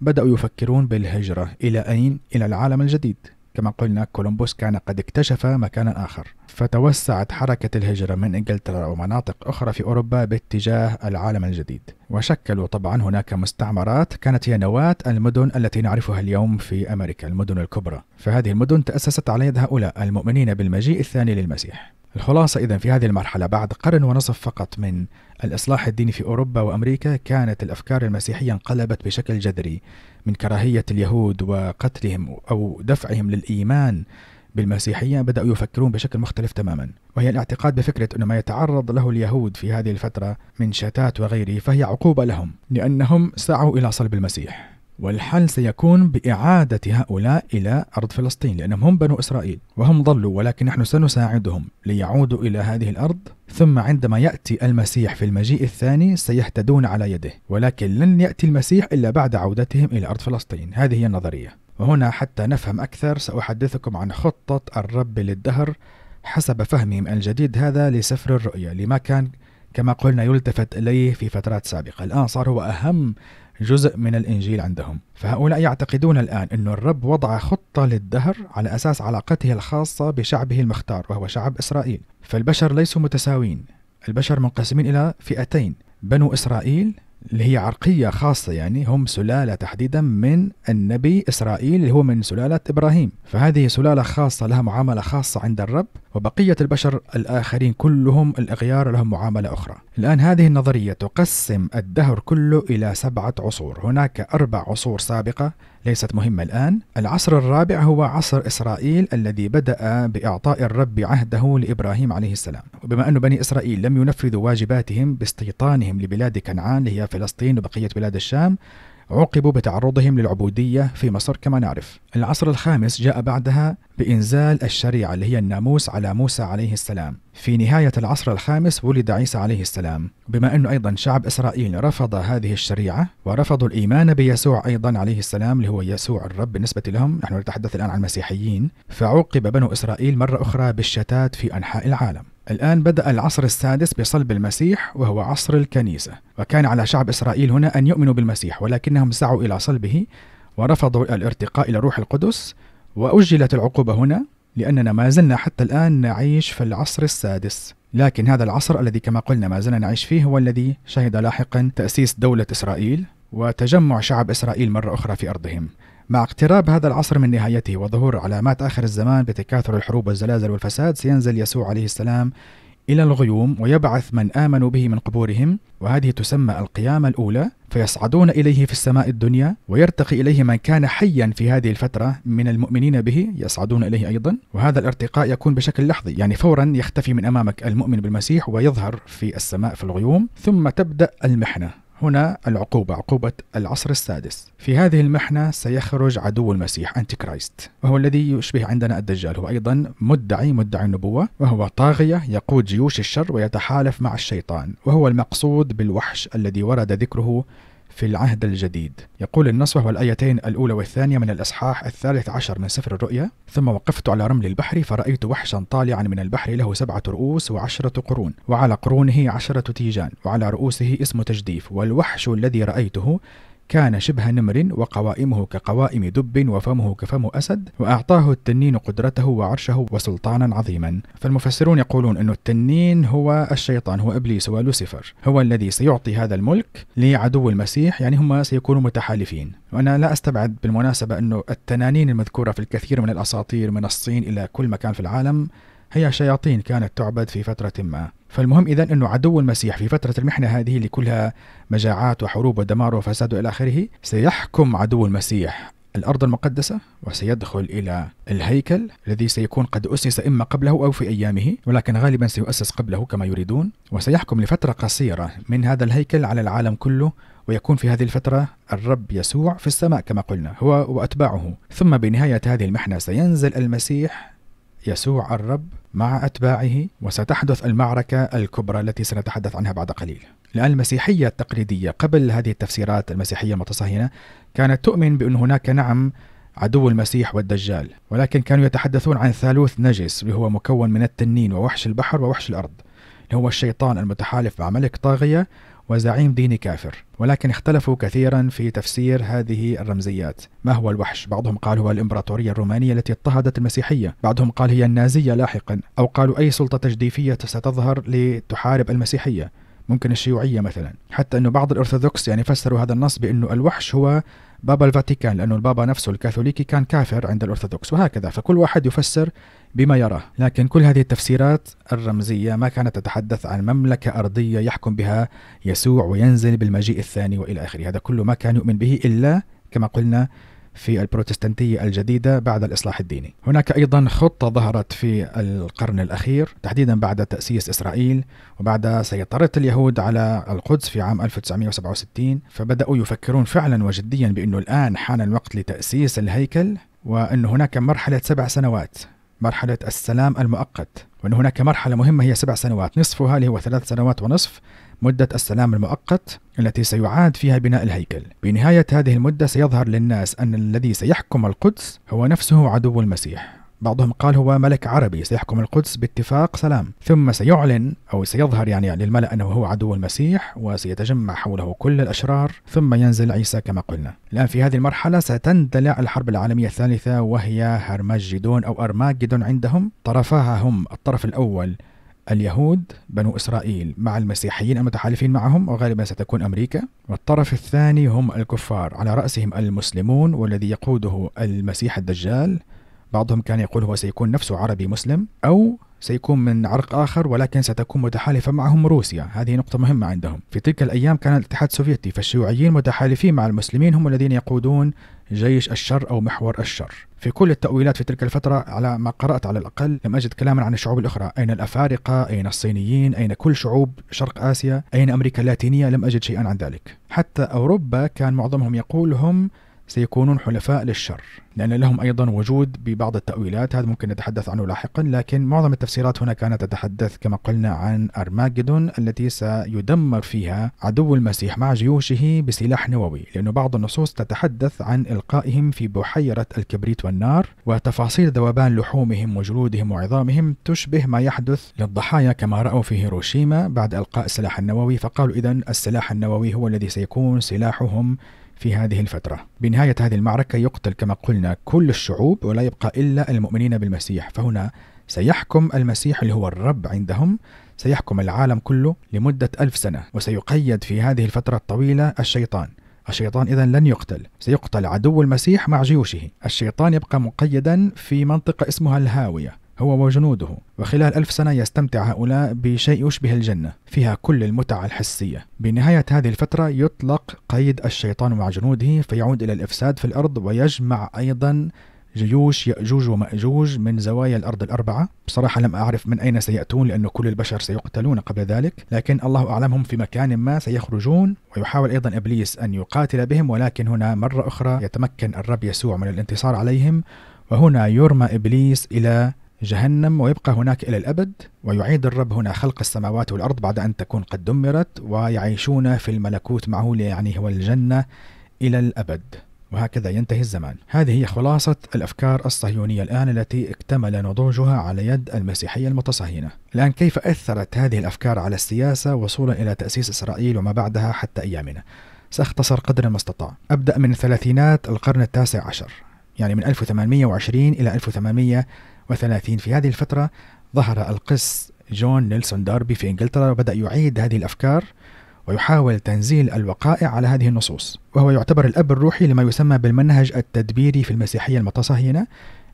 بدأوا يفكرون بالهجرة إلى أين؟ إلى العالم الجديد كما قلنا كولومبوس كان قد اكتشف مكانا آخر فتوسعت حركة الهجرة من إنجلترا ومناطق أخرى في أوروبا باتجاه العالم الجديد وشكلوا طبعا هناك مستعمرات كانت هي نواة المدن التي نعرفها اليوم في أمريكا المدن الكبرى فهذه المدن تأسست على يد هؤلاء المؤمنين بالمجيء الثاني للمسيح الخلاصة إذا في هذه المرحلة بعد قرن ونصف فقط من الإصلاح الديني في أوروبا وأمريكا كانت الأفكار المسيحية انقلبت بشكل جذري من كراهية اليهود وقتلهم أو دفعهم للإيمان بالمسيحية بدأوا يفكرون بشكل مختلف تماما وهي الاعتقاد بفكرة أن ما يتعرض له اليهود في هذه الفترة من شتات وغيره فهي عقوبة لهم لأنهم سعوا إلى صلب المسيح والحل سيكون بإعادة هؤلاء إلى أرض فلسطين لأنهم هم بنو إسرائيل وهم ضلوا ولكن نحن سنساعدهم ليعودوا إلى هذه الأرض ثم عندما يأتي المسيح في المجيء الثاني سيهتدون على يده ولكن لن يأتي المسيح إلا بعد عودتهم إلى أرض فلسطين هذه هي النظرية وهنا حتى نفهم أكثر سأحدثكم عن خطة الرب للدهر حسب فهمهم الجديد هذا لسفر الرؤيا لما كان كما قلنا يلتفت إليه في فترات سابقة الآن صار هو أهم جزء من الإنجيل عندهم فهؤلاء يعتقدون الآن أن الرب وضع خطة للدهر على أساس علاقته الخاصة بشعبه المختار وهو شعب إسرائيل فالبشر ليسوا متساوين البشر منقسمين إلى فئتين بنو إسرائيل اللي هي عرقية خاصة يعني هم سلالة تحديدا من النبي إسرائيل اللي هو من سلالة إبراهيم فهذه سلالة خاصة لها معاملة خاصة عند الرب وبقية البشر الآخرين كلهم الأغيار لهم معاملة أخرى الآن هذه النظرية تقسم الدهر كله إلى سبعة عصور هناك أربع عصور سابقة ليست مهمة الآن العصر الرابع هو عصر إسرائيل الذي بدأ بإعطاء الرب عهده لإبراهيم عليه السلام وبما أن بني إسرائيل لم ينفذوا واجباتهم باستيطانهم لبلاد كنعان هي فلسطين وبقية بلاد الشام عوقبوا بتعرضهم للعبودية في مصر كما نعرف العصر الخامس جاء بعدها بإنزال الشريعة اللي هي الناموس على موسى عليه السلام في نهاية العصر الخامس ولد عيسى عليه السلام بما أنه أيضا شعب إسرائيل رفض هذه الشريعة ورفضوا الإيمان بيسوع أيضا عليه السلام اللي هو يسوع الرب بالنسبة لهم نحن نتحدث الآن عن المسيحيين فعوقب بنو إسرائيل مرة أخرى بالشتات في أنحاء العالم الآن بدأ العصر السادس بصلب المسيح وهو عصر الكنيسة وكان على شعب إسرائيل هنا أن يؤمنوا بالمسيح ولكنهم سعوا إلى صلبه ورفضوا الارتقاء إلى الروح القدس وأجلت العقوبة هنا لأننا ما زلنا حتى الآن نعيش في العصر السادس لكن هذا العصر الذي كما قلنا ما زلنا نعيش فيه هو الذي شهد لاحقا تأسيس دولة إسرائيل وتجمع شعب إسرائيل مرة أخرى في أرضهم مع اقتراب هذا العصر من نهايته وظهور علامات آخر الزمان بتكاثر الحروب والزلازل والفساد سينزل يسوع عليه السلام إلى الغيوم ويبعث من آمنوا به من قبورهم وهذه تسمى القيامة الأولى فيصعدون إليه في السماء الدنيا ويرتقي إليه من كان حيا في هذه الفترة من المؤمنين به يصعدون إليه أيضا وهذا الارتقاء يكون بشكل لحظي يعني فورا يختفي من أمامك المؤمن بالمسيح ويظهر في السماء في الغيوم ثم تبدأ المحنة هنا العقوبة عقوبة العصر السادس في هذه المحنة سيخرج عدو المسيح أنتي كرايست وهو الذي يشبه عندنا الدجال هو أيضا مدعي مدعي النبوة وهو طاغية يقود جيوش الشر ويتحالف مع الشيطان وهو المقصود بالوحش الذي ورد ذكره في العهد الجديد يقول النص وهو الآيتين الأولى والثانية من الإصحاح الثالث عشر من سفر الرؤيا ثم وقفت على رمل البحر فرأيت وحشا طالعا من البحر له سبعة رؤوس وعشرة قرون وعلى قرونه عشرة تيجان وعلى رؤوسه اسم تجديف والوحش الذي رأيته كان شبه نمر وقوائمه كقوائم دب وفمه كفم أسد وأعطاه التنين قدرته وعرشه وسلطانا عظيما فالمفسرون يقولون أن التنين هو الشيطان هو إبليس هو لوسيفر هو الذي سيعطي هذا الملك لعدو المسيح يعني هم سيكونوا متحالفين وأنا لا أستبعد بالمناسبة أنه التنانين المذكورة في الكثير من الأساطير من الصين إلى كل مكان في العالم هي شياطين كانت تعبد في فترة ما فالمهم إذا أنه عدو المسيح في فترة المحنة هذه اللي كلها مجاعات وحروب ودمار وفساد وإلى آخره سيحكم عدو المسيح الأرض المقدسة وسيدخل إلى الهيكل الذي سيكون قد أسس إما قبله أو في أيامه ولكن غالبا سيؤسس قبله كما يريدون وسيحكم لفترة قصيرة من هذا الهيكل على العالم كله ويكون في هذه الفترة الرب يسوع في السماء كما قلنا هو وأتباعه ثم بنهاية هذه المحنة سينزل المسيح يسوع الرب مع أتباعه وستحدث المعركة الكبرى التي سنتحدث عنها بعد قليل لأن المسيحية التقليدية قبل هذه التفسيرات المسيحية المتصهينة كانت تؤمن بأن هناك نعم عدو المسيح والدجال ولكن كانوا يتحدثون عن ثالوث نجس اللي هو مكون من التنين ووحش البحر ووحش الأرض اللي هو الشيطان المتحالف مع ملك طاغية وزعيم ديني كافر ولكن اختلفوا كثيرا في تفسير هذه الرمزيات ما هو الوحش بعضهم قال هو الامبراطوريه الرومانيه التي اضطهدت المسيحيه بعضهم قال هي النازيه لاحقا او قالوا اي سلطه تجديفيه ستظهر لتحارب المسيحيه ممكن الشيوعية مثلا حتى أنه بعض الأرثوذكس يعني فسروا هذا النص بأنه الوحش هو بابا الفاتيكان لأنه البابا نفسه الكاثوليكي كان كافر عند الأرثوذكس وهكذا فكل واحد يفسر بما يراه لكن كل هذه التفسيرات الرمزية ما كانت تتحدث عن مملكة أرضية يحكم بها يسوع وينزل بالمجيء الثاني وإلى آخره هذا كله ما كان يؤمن به إلا كما قلنا في البروتستانتية الجديدة بعد الإصلاح الديني هناك أيضا خطة ظهرت في القرن الأخير تحديدا بعد تأسيس إسرائيل وبعد سيطرة اليهود على القدس في عام 1967 فبدأوا يفكرون فعلا وجديا بأنه الآن حان الوقت لتأسيس الهيكل وأن هناك مرحلة سبع سنوات مرحلة السلام المؤقت وأن هناك مرحلة مهمة هي سبع سنوات نصفها اللي هو ثلاث سنوات ونصف مدة السلام المؤقت التي سيعاد فيها بناء الهيكل. بنهاية هذه المدة سيظهر للناس أن الذي سيحكم القدس هو نفسه عدو المسيح. بعضهم قال هو ملك عربي سيحكم القدس باتفاق سلام ثم سيعلن أو سيظهر يعني للملأ أنه هو عدو المسيح وسيتجمع حوله كل الأشرار ثم ينزل عيسى كما قلنا الآن في هذه المرحلة ستندلع الحرب العالمية الثالثة وهي هرمجدون أو أرماجدون عندهم طرفاها هم الطرف الأول اليهود بنو إسرائيل مع المسيحيين المتحالفين معهم وغالبا ستكون أمريكا والطرف الثاني هم الكفار على رأسهم المسلمون والذي يقوده المسيح الدجال بعضهم كان يقول هو سيكون نفسه عربي مسلم أو سيكون من عرق آخر ولكن ستكون متحالفة معهم روسيا هذه نقطة مهمة عندهم في تلك الأيام كان الاتحاد السوفيتي فالشيوعيين متحالفين مع المسلمين هم الذين يقودون جيش الشر أو محور الشر في كل التأويلات في تلك الفترة على ما قرأت على الأقل لم أجد كلاما عن الشعوب الأخرى أين الأفارقة أين الصينيين أين كل شعوب شرق آسيا أين أمريكا اللاتينية لم أجد شيئا عن ذلك حتى أوروبا كان معظمهم يقول هم سيكونون حلفاء للشر لأن لهم أيضا وجود ببعض التأويلات هذا ممكن نتحدث عنه لاحقا لكن معظم التفسيرات هنا كانت تتحدث كما قلنا عن أرماجدون التي سيدمر فيها عدو المسيح مع جيوشه بسلاح نووي لأن بعض النصوص تتحدث عن إلقائهم في بحيرة الكبريت والنار وتفاصيل ذوبان لحومهم وجلودهم وعظامهم تشبه ما يحدث للضحايا كما رأوا في هيروشيما بعد إلقاء السلاح النووي فقالوا إذا السلاح النووي هو الذي سيكون سلاحهم في هذه الفترة بنهاية هذه المعركة يقتل كما قلنا كل الشعوب ولا يبقى إلا المؤمنين بالمسيح فهنا سيحكم المسيح اللي هو الرب عندهم سيحكم العالم كله لمدة ألف سنة وسيقيد في هذه الفترة الطويلة الشيطان الشيطان إذا لن يقتل سيقتل عدو المسيح مع جيوشه الشيطان يبقى مقيدا في منطقة اسمها الهاوية هو وجنوده وخلال ألف سنة يستمتع هؤلاء بشيء يشبه الجنة فيها كل المتعة الحسية بنهاية هذه الفترة يطلق قيد الشيطان مع جنوده فيعود إلى الإفساد في الأرض ويجمع أيضا جيوش يأجوج ومأجوج من زوايا الأرض الأربعة بصراحة لم أعرف من أين سيأتون لأن كل البشر سيقتلون قبل ذلك لكن الله أعلمهم في مكان ما سيخرجون ويحاول أيضا إبليس أن يقاتل بهم ولكن هنا مرة أخرى يتمكن الرب يسوع من الانتصار عليهم وهنا يرمى إبليس إلى جهنم ويبقى هناك إلى الأبد ويعيد الرب هنا خلق السماوات والأرض بعد أن تكون قد دمرت ويعيشون في الملكوت معه يعني هو الجنة إلى الأبد وهكذا ينتهي الزمان هذه هي خلاصة الأفكار الصهيونية الآن التي اكتمل نضوجها على يد المسيحية المتصهينة الآن كيف أثرت هذه الأفكار على السياسة وصولا إلى تأسيس إسرائيل وما بعدها حتى أيامنا سأختصر قدر ما استطاع أبدأ من ثلاثينات القرن التاسع عشر يعني من 1820 إلى 1830 في هذه الفترة ظهر القس جون نيلسون داربي في إنجلترا وبدأ يعيد هذه الأفكار ويحاول تنزيل الوقائع على هذه النصوص وهو يعتبر الأب الروحي لما يسمى بالمنهج التدبيري في المسيحية المتصهينة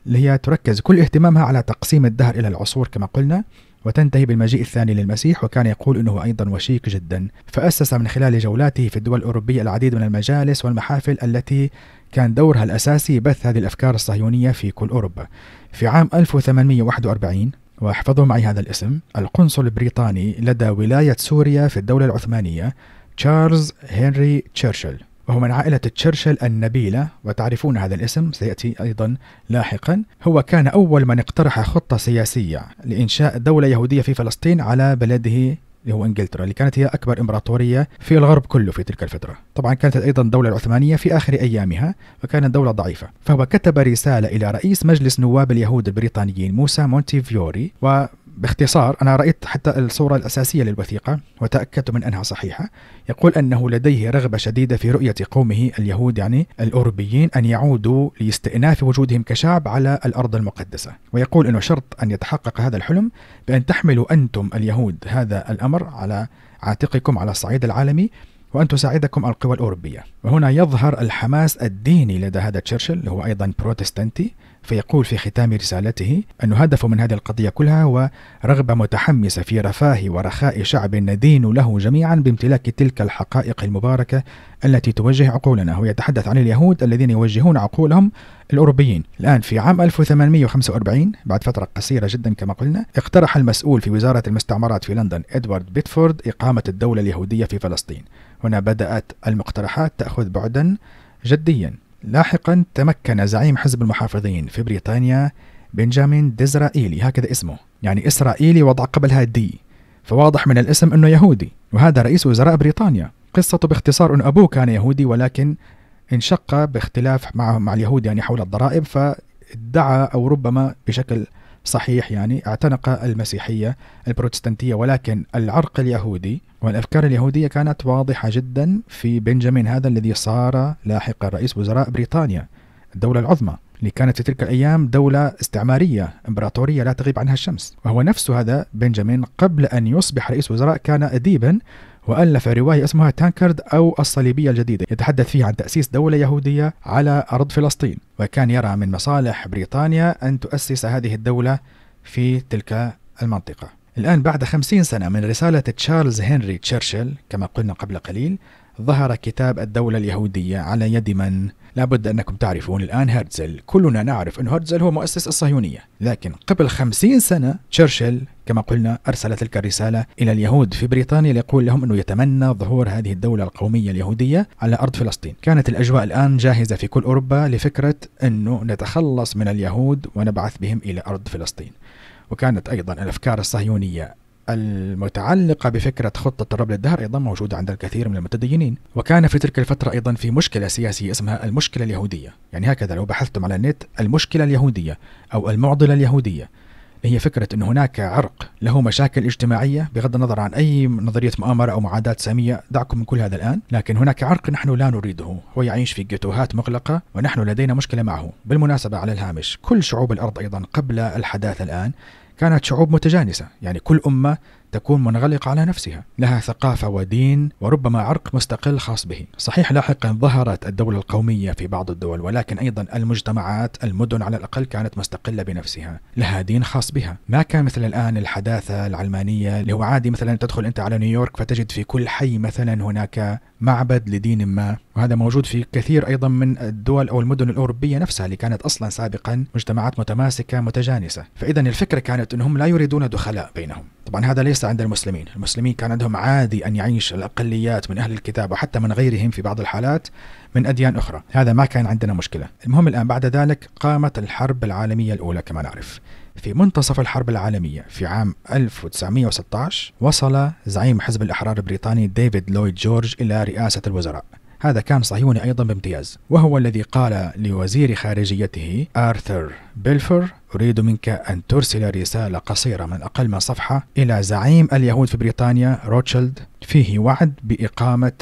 اللي هي تركز كل اهتمامها على تقسيم الدهر إلى العصور كما قلنا وتنتهي بالمجيء الثاني للمسيح وكان يقول انه ايضا وشيك جدا، فاسس من خلال جولاته في الدول الاوروبيه العديد من المجالس والمحافل التي كان دورها الأساسي بث هذه الأفكار الصهيونية في كل أوروبا في عام 1841 واحفظوا معي هذا الاسم القنصل البريطاني لدى ولاية سوريا في الدولة العثمانية تشارلز هنري تشرشل وهو من عائلة تشرشل النبيلة وتعرفون هذا الاسم سيأتي أيضا لاحقا هو كان أول من اقترح خطة سياسية لإنشاء دولة يهودية في فلسطين على بلده اللي هو انجلترا اللي كانت هي اكبر امبراطوريه في الغرب كله في تلك الفتره طبعا كانت ايضا الدوله العثمانيه في اخر ايامها وكانت دوله ضعيفه فهو كتب رساله الى رئيس مجلس نواب اليهود البريطانيين موسى مونتيفيوري و باختصار أنا رأيت حتى الصورة الأساسية للوثيقة وتأكدت من أنها صحيحة يقول أنه لديه رغبة شديدة في رؤية قومه اليهود يعني الأوروبيين أن يعودوا لاستئناف وجودهم كشعب على الأرض المقدسة ويقول أنه شرط أن يتحقق هذا الحلم بأن تحملوا أنتم اليهود هذا الأمر على عاتقكم على الصعيد العالمي وأن تساعدكم القوى الأوروبية وهنا يظهر الحماس الديني لدى هذا تشرشل هو أيضا بروتستانتي فيقول في ختام رسالته أن هدف من هذه القضية كلها هو رغبة متحمسة في رفاه ورخاء شعب ندين له جميعا بامتلاك تلك الحقائق المباركة التي توجه عقولنا هو يتحدث عن اليهود الذين يوجهون عقولهم الأوروبيين الآن في عام 1845 بعد فترة قصيرة جدا كما قلنا اقترح المسؤول في وزارة المستعمرات في لندن إدوارد بيتفورد إقامة الدولة اليهودية في فلسطين هنا بدأت المقترحات تأخذ بعدا جديا لاحقا تمكن زعيم حزب المحافظين في بريطانيا بنجامين ديزرائيلي هكذا اسمه يعني إسرائيلي وضع قبلها دي فواضح من الاسم أنه يهودي وهذا رئيس وزراء بريطانيا قصته باختصار أن أبوه كان يهودي ولكن انشق باختلاف مع, مع اليهود يعني حول الضرائب فادعى أو ربما بشكل صحيح يعني اعتنق المسيحية البروتستانتية ولكن العرق اليهودي والأفكار اليهودية كانت واضحة جدا في بنجامين هذا الذي صار لاحقا رئيس وزراء بريطانيا الدولة العظمى اللي كانت في تلك الأيام دولة استعمارية إمبراطورية لا تغيب عنها الشمس وهو نفس هذا بنجامين قبل أن يصبح رئيس وزراء كان أديبا وألف رواية اسمها تانكرد أو الصليبية الجديدة يتحدث فيها عن تأسيس دولة يهودية على أرض فلسطين وكان يرى من مصالح بريطانيا أن تؤسس هذه الدولة في تلك المنطقة الآن بعد خمسين سنة من رسالة تشارلز هنري تشرشل كما قلنا قبل قليل ظهر كتاب الدولة اليهودية على يد من؟ لابد أنكم تعرفون الآن هرتزل كلنا نعرف أن هرتزل هو مؤسس الصهيونية لكن قبل خمسين سنة تشرشل كما قلنا أرسل تلك الرسالة إلى اليهود في بريطانيا ليقول لهم أنه يتمنى ظهور هذه الدولة القومية اليهودية على أرض فلسطين كانت الأجواء الآن جاهزة في كل أوروبا لفكرة أنه نتخلص من اليهود ونبعث بهم إلى أرض فلسطين وكانت أيضا الأفكار الصهيونية المتعلقة بفكرة خطة الرب للدهر أيضا موجودة عند الكثير من المتدينين وكان في تلك الفترة أيضا في مشكلة سياسية اسمها المشكلة اليهودية يعني هكذا لو بحثتم على النت المشكلة اليهودية أو المعضلة اليهودية هي فكرة أن هناك عرق له مشاكل اجتماعية بغض النظر عن أي نظرية مؤامرة أو معادات سامية دعكم من كل هذا الآن لكن هناك عرق نحن لا نريده هو يعيش في جيتوهات مغلقة ونحن لدينا مشكلة معه بالمناسبة على الهامش كل شعوب الأرض أيضا قبل الحداثة الآن كانت شعوب متجانسة يعني كل أمة تكون منغلقة على نفسها لها ثقافة ودين وربما عرق مستقل خاص به صحيح لاحقا ظهرت الدولة القومية في بعض الدول ولكن أيضا المجتمعات المدن على الأقل كانت مستقلة بنفسها لها دين خاص بها ما كان مثل الآن الحداثة العلمانية اللي هو عادي مثلا تدخل أنت على نيويورك فتجد في كل حي مثلا هناك معبد لدين ما وهذا موجود في كثير أيضا من الدول أو المدن الأوروبية نفسها اللي كانت أصلا سابقا مجتمعات متماسكة متجانسة فإذا الفكرة كانت أنهم لا يريدون دخلاء بينهم طبعا هذا ليس عند المسلمين المسلمين كان عندهم عادي أن يعيش الأقليات من أهل الكتاب وحتى من غيرهم في بعض الحالات من أديان أخرى هذا ما كان عندنا مشكلة المهم الآن بعد ذلك قامت الحرب العالمية الأولى كما نعرف في منتصف الحرب العالمية في عام 1916 وصل زعيم حزب الأحرار البريطاني ديفيد لويد جورج إلى رئاسة الوزراء هذا كان صهيوني أيضا بامتياز وهو الذي قال لوزير خارجيته آرثر بيلفور أريد منك أن ترسل رسالة قصيرة من أقل من صفحة إلى زعيم اليهود في بريطانيا روتشيلد فيه وعد بإقامة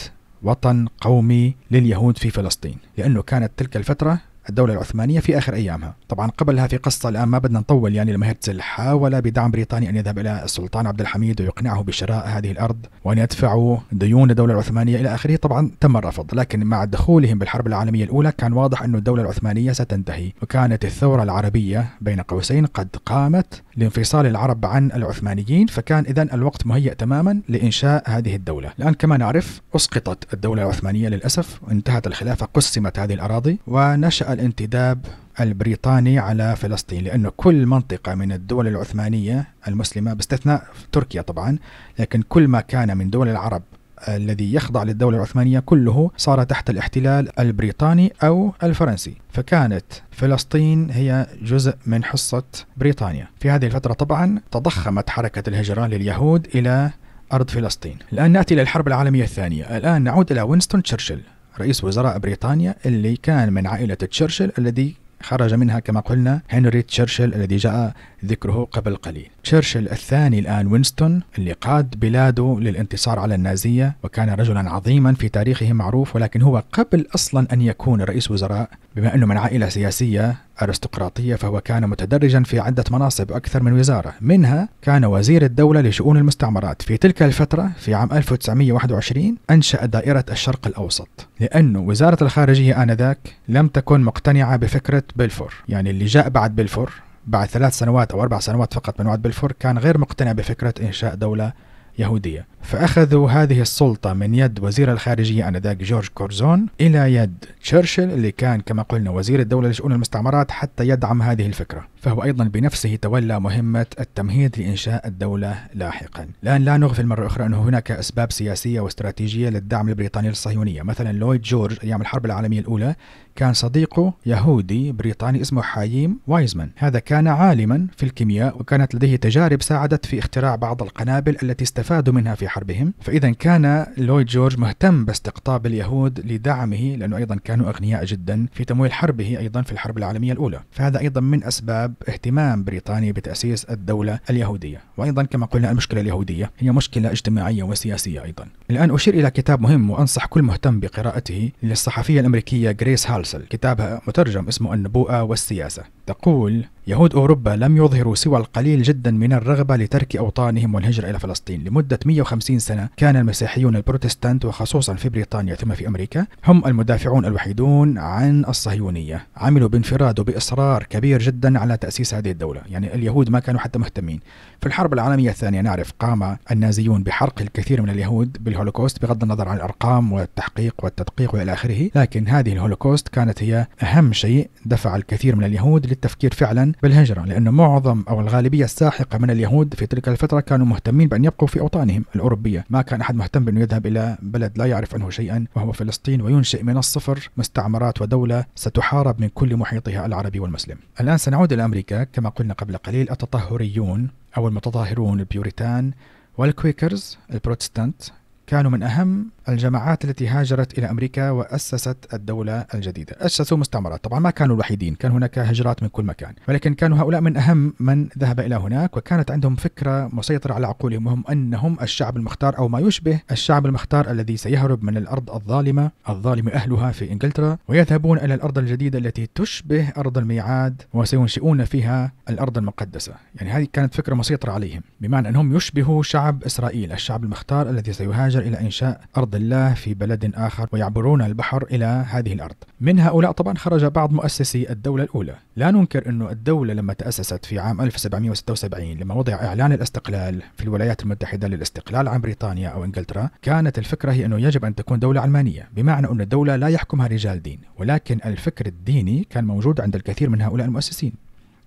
وطن قومي لليهود في فلسطين لأنه كانت تلك الفترة الدولة العثمانية في آخر أيامها طبعا قبلها في قصة الآن ما بدنا نطول يعني لما هرتزل حاول بدعم بريطانيا أن يذهب إلى السلطان عبد الحميد ويقنعه بشراء هذه الأرض وأن يدفعوا ديون الدولة العثمانية إلى آخره طبعا تم الرفض لكن مع دخولهم بالحرب العالمية الأولى كان واضح أن الدولة العثمانية ستنتهي وكانت الثورة العربية بين قوسين قد قامت لانفصال العرب عن العثمانيين فكان إذا الوقت مهيأ تماما لإنشاء هذه الدولة الآن كما نعرف أسقطت الدولة العثمانية للأسف انتهت الخلافة قسمت هذه الأراضي ونشأ الانتداب البريطاني على فلسطين لأن كل منطقة من الدول العثمانية المسلمة باستثناء تركيا طبعا لكن كل ما كان من دول العرب الذي يخضع للدولة العثمانية كله صار تحت الاحتلال البريطاني أو الفرنسي فكانت فلسطين هي جزء من حصة بريطانيا في هذه الفترة طبعا تضخمت حركة الهجرة لليهود إلى أرض فلسطين الآن نأتي إلى الحرب العالمية الثانية الآن نعود إلى وينستون تشرشل رئيس وزراء بريطانيا اللي كان من عائلة تشرشل الذي خرج منها كما قلنا هنري تشرشل الذي جاء ذكره قبل قليل تشرشل الثاني الآن وينستون اللي قاد بلاده للانتصار على النازية وكان رجلا عظيما في تاريخه معروف ولكن هو قبل أصلا أن يكون رئيس وزراء بما أنه من عائلة سياسية أرستقراطية فهو كان متدرجا في عدة مناصب أكثر من وزارة منها كان وزير الدولة لشؤون المستعمرات في تلك الفترة في عام 1921 أنشأ دائرة الشرق الأوسط لأن وزارة الخارجية آنذاك لم تكن مقتنعة بفكرة بلفور يعني اللي جاء بعد بلفور بعد ثلاث سنوات أو أربع سنوات فقط من وعد بلفور كان غير مقتنع بفكرة إنشاء دولة يهودية فأخذوا هذه السلطة من يد وزير الخارجية آنذاك جورج كورزون إلى يد تشرشل اللي كان كما قلنا وزير الدولة لشؤون المستعمرات حتى يدعم هذه الفكرة فهو أيضا بنفسه تولى مهمة التمهيد لإنشاء الدولة لاحقا لأن لا نغفل مرة أخرى أنه هناك أسباب سياسية واستراتيجية للدعم البريطاني للصهيونية مثلا لويد جورج أيام الحرب العالمية الأولى كان صديقه يهودي بريطاني اسمه حاييم وايزمان هذا كان عالما في الكيمياء وكانت لديه تجارب ساعدت في اختراع بعض القنابل التي استفادوا منها في حربهم فإذا كان لويد جورج مهتم باستقطاب اليهود لدعمه لأنه أيضا كانوا أغنياء جدا في تمويل حربه أيضا في الحرب العالمية الأولى فهذا أيضا من أسباب اهتمام بريطانيا بتأسيس الدولة اليهودية وأيضا كما قلنا المشكلة اليهودية هي مشكلة اجتماعية وسياسية أيضا الآن أشير إلى كتاب مهم وأنصح كل مهتم بقراءته للصحفية الأمريكية غريس هالسل كتابها مترجم اسمه النبوءة والسياسة تقول يهود أوروبا لم يظهروا سوى القليل جدا من الرغبة لترك أوطانهم والهجرة إلى فلسطين لمدة 150 سنة كان المسيحيون البروتستانت وخصوصا في بريطانيا ثم في أمريكا هم المدافعون الوحيدون عن الصهيونية عملوا بانفراد وبإصرار كبير جدا على تأسيس هذه الدولة يعني اليهود ما كانوا حتى مهتمين في الحرب العالمية الثانية نعرف قام النازيون بحرق الكثير من اليهود بالهولوكوست بغض النظر عن الأرقام والتحقيق والتدقيق وإلى آخره لكن هذه الهولوكوست كانت هي أهم شيء دفع الكثير من اليهود للتفكير فعلا بالهجرة لأن معظم أو الغالبية الساحقة من اليهود في تلك الفترة كانوا مهتمين بأن يبقوا في أوطانهم الأوروبية ما كان أحد مهتم بأنه يذهب إلى بلد لا يعرف عنه شيئا وهو فلسطين وينشئ من الصفر مستعمرات ودولة ستحارب من كل محيطها العربي والمسلم الآن سنعود إلى أمريكا كما قلنا قبل قليل التطهريون أو المتطهرون البيوريتان والكويكرز البروتستانت كانوا من أهم الجماعات التي هاجرت إلى أمريكا وأسست الدولة الجديدة أسسوا مستعمرات طبعا ما كانوا الوحيدين كان هناك هجرات من كل مكان ولكن كانوا هؤلاء من أهم من ذهب إلى هناك وكانت عندهم فكرة مسيطرة على عقولهم وهم أنهم الشعب المختار أو ما يشبه الشعب المختار الذي سيهرب من الأرض الظالمة الظالم أهلها في إنجلترا ويذهبون إلى الأرض الجديدة التي تشبه أرض الميعاد وسينشئون فيها الأرض المقدسة يعني هذه كانت فكرة مسيطرة عليهم بمعنى أنهم يشبهوا شعب إسرائيل الشعب المختار الذي سيهاجر إلى إنشاء أرض الله في بلد آخر ويعبرون البحر إلى هذه الأرض من هؤلاء طبعا خرج بعض مؤسسي الدولة الأولى لا ننكر أن الدولة لما تأسست في عام 1776 لما وضع إعلان الاستقلال في الولايات المتحدة للاستقلال عن بريطانيا أو إنجلترا كانت الفكرة هي أنه يجب أن تكون دولة علمانية بمعنى أن الدولة لا يحكمها رجال دين ولكن الفكر الديني كان موجود عند الكثير من هؤلاء المؤسسين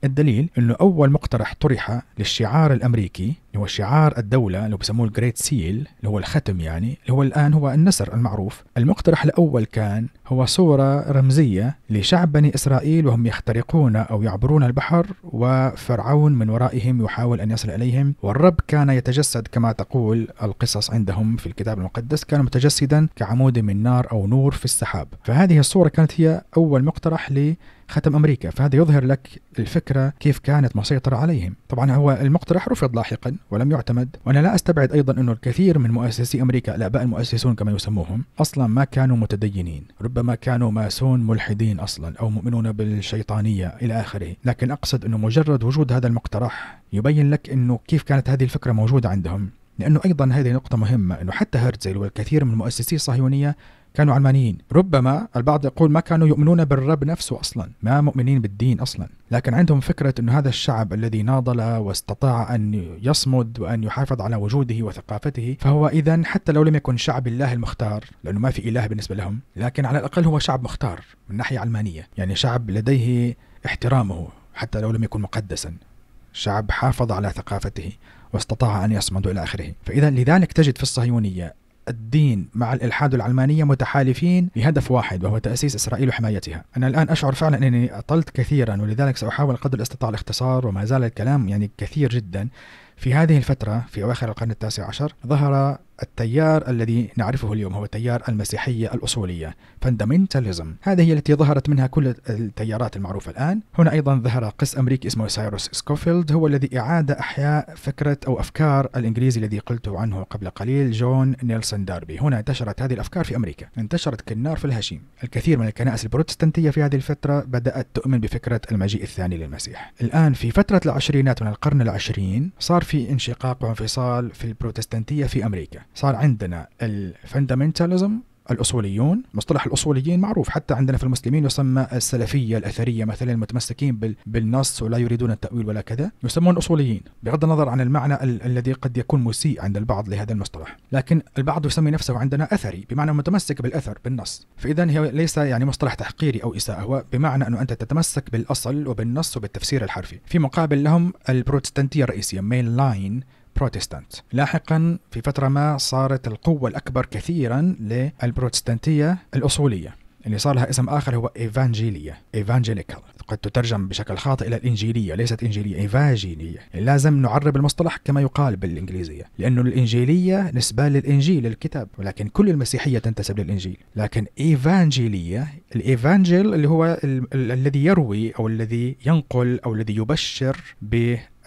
الدليل انه اول مقترح طرح للشعار الامريكي اللي هو شعار الدوله اللي بسموه الجريت سيل اللي هو الختم يعني اللي هو الان هو النسر المعروف المقترح الاول كان هو صوره رمزيه لشعب بني اسرائيل وهم يخترقون او يعبرون البحر وفرعون من ورائهم يحاول ان يصل اليهم والرب كان يتجسد كما تقول القصص عندهم في الكتاب المقدس كان متجسدا كعمود من نار او نور في السحاب فهذه الصوره كانت هي اول مقترح ختم امريكا فهذا يظهر لك الفكره كيف كانت مسيطره عليهم طبعا هو المقترح رفض لاحقا ولم يعتمد وانا لا استبعد ايضا انه الكثير من مؤسسي امريكا الاباء المؤسسون كما يسموهم اصلا ما كانوا متدينين ربما كانوا ماسون ملحدين اصلا او مؤمنون بالشيطانيه الى اخره لكن اقصد انه مجرد وجود هذا المقترح يبين لك انه كيف كانت هذه الفكره موجوده عندهم لانه ايضا هذه نقطة مهمة انه حتى هرتزل والكثير من مؤسسي الصهيونية كانوا علمانيين ربما البعض يقول ما كانوا يؤمنون بالرب نفسه أصلا ما مؤمنين بالدين أصلا لكن عندهم فكرة أن هذا الشعب الذي ناضل واستطاع أن يصمد وأن يحافظ على وجوده وثقافته فهو إذا حتى لو لم يكن شعب الله المختار لأنه ما في إله بالنسبة لهم لكن على الأقل هو شعب مختار من ناحية علمانية يعني شعب لديه احترامه حتى لو لم يكن مقدسا شعب حافظ على ثقافته واستطاع أن يصمد إلى آخره فإذا لذلك تجد في الصهيونية الدين مع الإلحاد والعلمانية متحالفين لهدف واحد وهو تأسيس إسرائيل وحمايتها أنا الآن أشعر فعلا أنني أطلت كثيرا ولذلك سأحاول قدر الاستطاع الاختصار وما زال الكلام يعني كثير جدا في هذه الفترة في أواخر القرن التاسع عشر ظهر التيار الذي نعرفه اليوم هو تيار المسيحية الأصولية فاندمنتاليزم هذه هي التي ظهرت منها كل التيارات المعروفة الآن هنا أيضا ظهر قس أمريكي اسمه سايروس سكوفيلد هو الذي إعاد أحياء فكرة أو أفكار الإنجليزي الذي قلت عنه قبل قليل جون نيلسون داربي هنا انتشرت هذه الأفكار في أمريكا انتشرت كالنار في الهشيم الكثير من الكنائس البروتستانتية في هذه الفترة بدأت تؤمن بفكرة المجيء الثاني للمسيح الآن في فترة العشرينات من القرن العشرين صار في انشقاق وانفصال في البروتستانتية في أمريكا صار عندنا الفندمنتاليزم الاصوليون، مصطلح الاصوليين معروف حتى عندنا في المسلمين يسمى السلفيه الاثريه مثلا المتمسكين بالنص ولا يريدون التاويل ولا كذا، يسمون اصوليين بغض النظر عن المعنى ال- الذي قد يكون مسيء عند البعض لهذا المصطلح، لكن البعض يسمي نفسه عندنا اثري بمعنى متمسك بالاثر بالنص، فاذا هي ليس يعني مصطلح تحقيري او اساءه، هو بمعنى انه انت تتمسك بالاصل وبالنص وبالتفسير الحرفي، في مقابل لهم البروتستانتيه الرئيسيه مين لاين بروتستانت لاحقا في فترة ما صارت القوة الأكبر كثيرا للبروتستانتية الأصولية اللي صار لها اسم آخر هو إيفانجيلية إيفانجيليكال قد تترجم بشكل خاطئ إلى الإنجيلية ليست إنجيلية إيفاجيلية لازم نعرب المصطلح كما يقال بالإنجليزية لأنه الإنجيلية نسبة للإنجيل الكتاب ولكن كل المسيحية تنتسب للإنجيل لكن إيفانجيلية الإيفانجيل اللي هو ال- ال- الذي يروي أو الذي ينقل أو الذي يبشر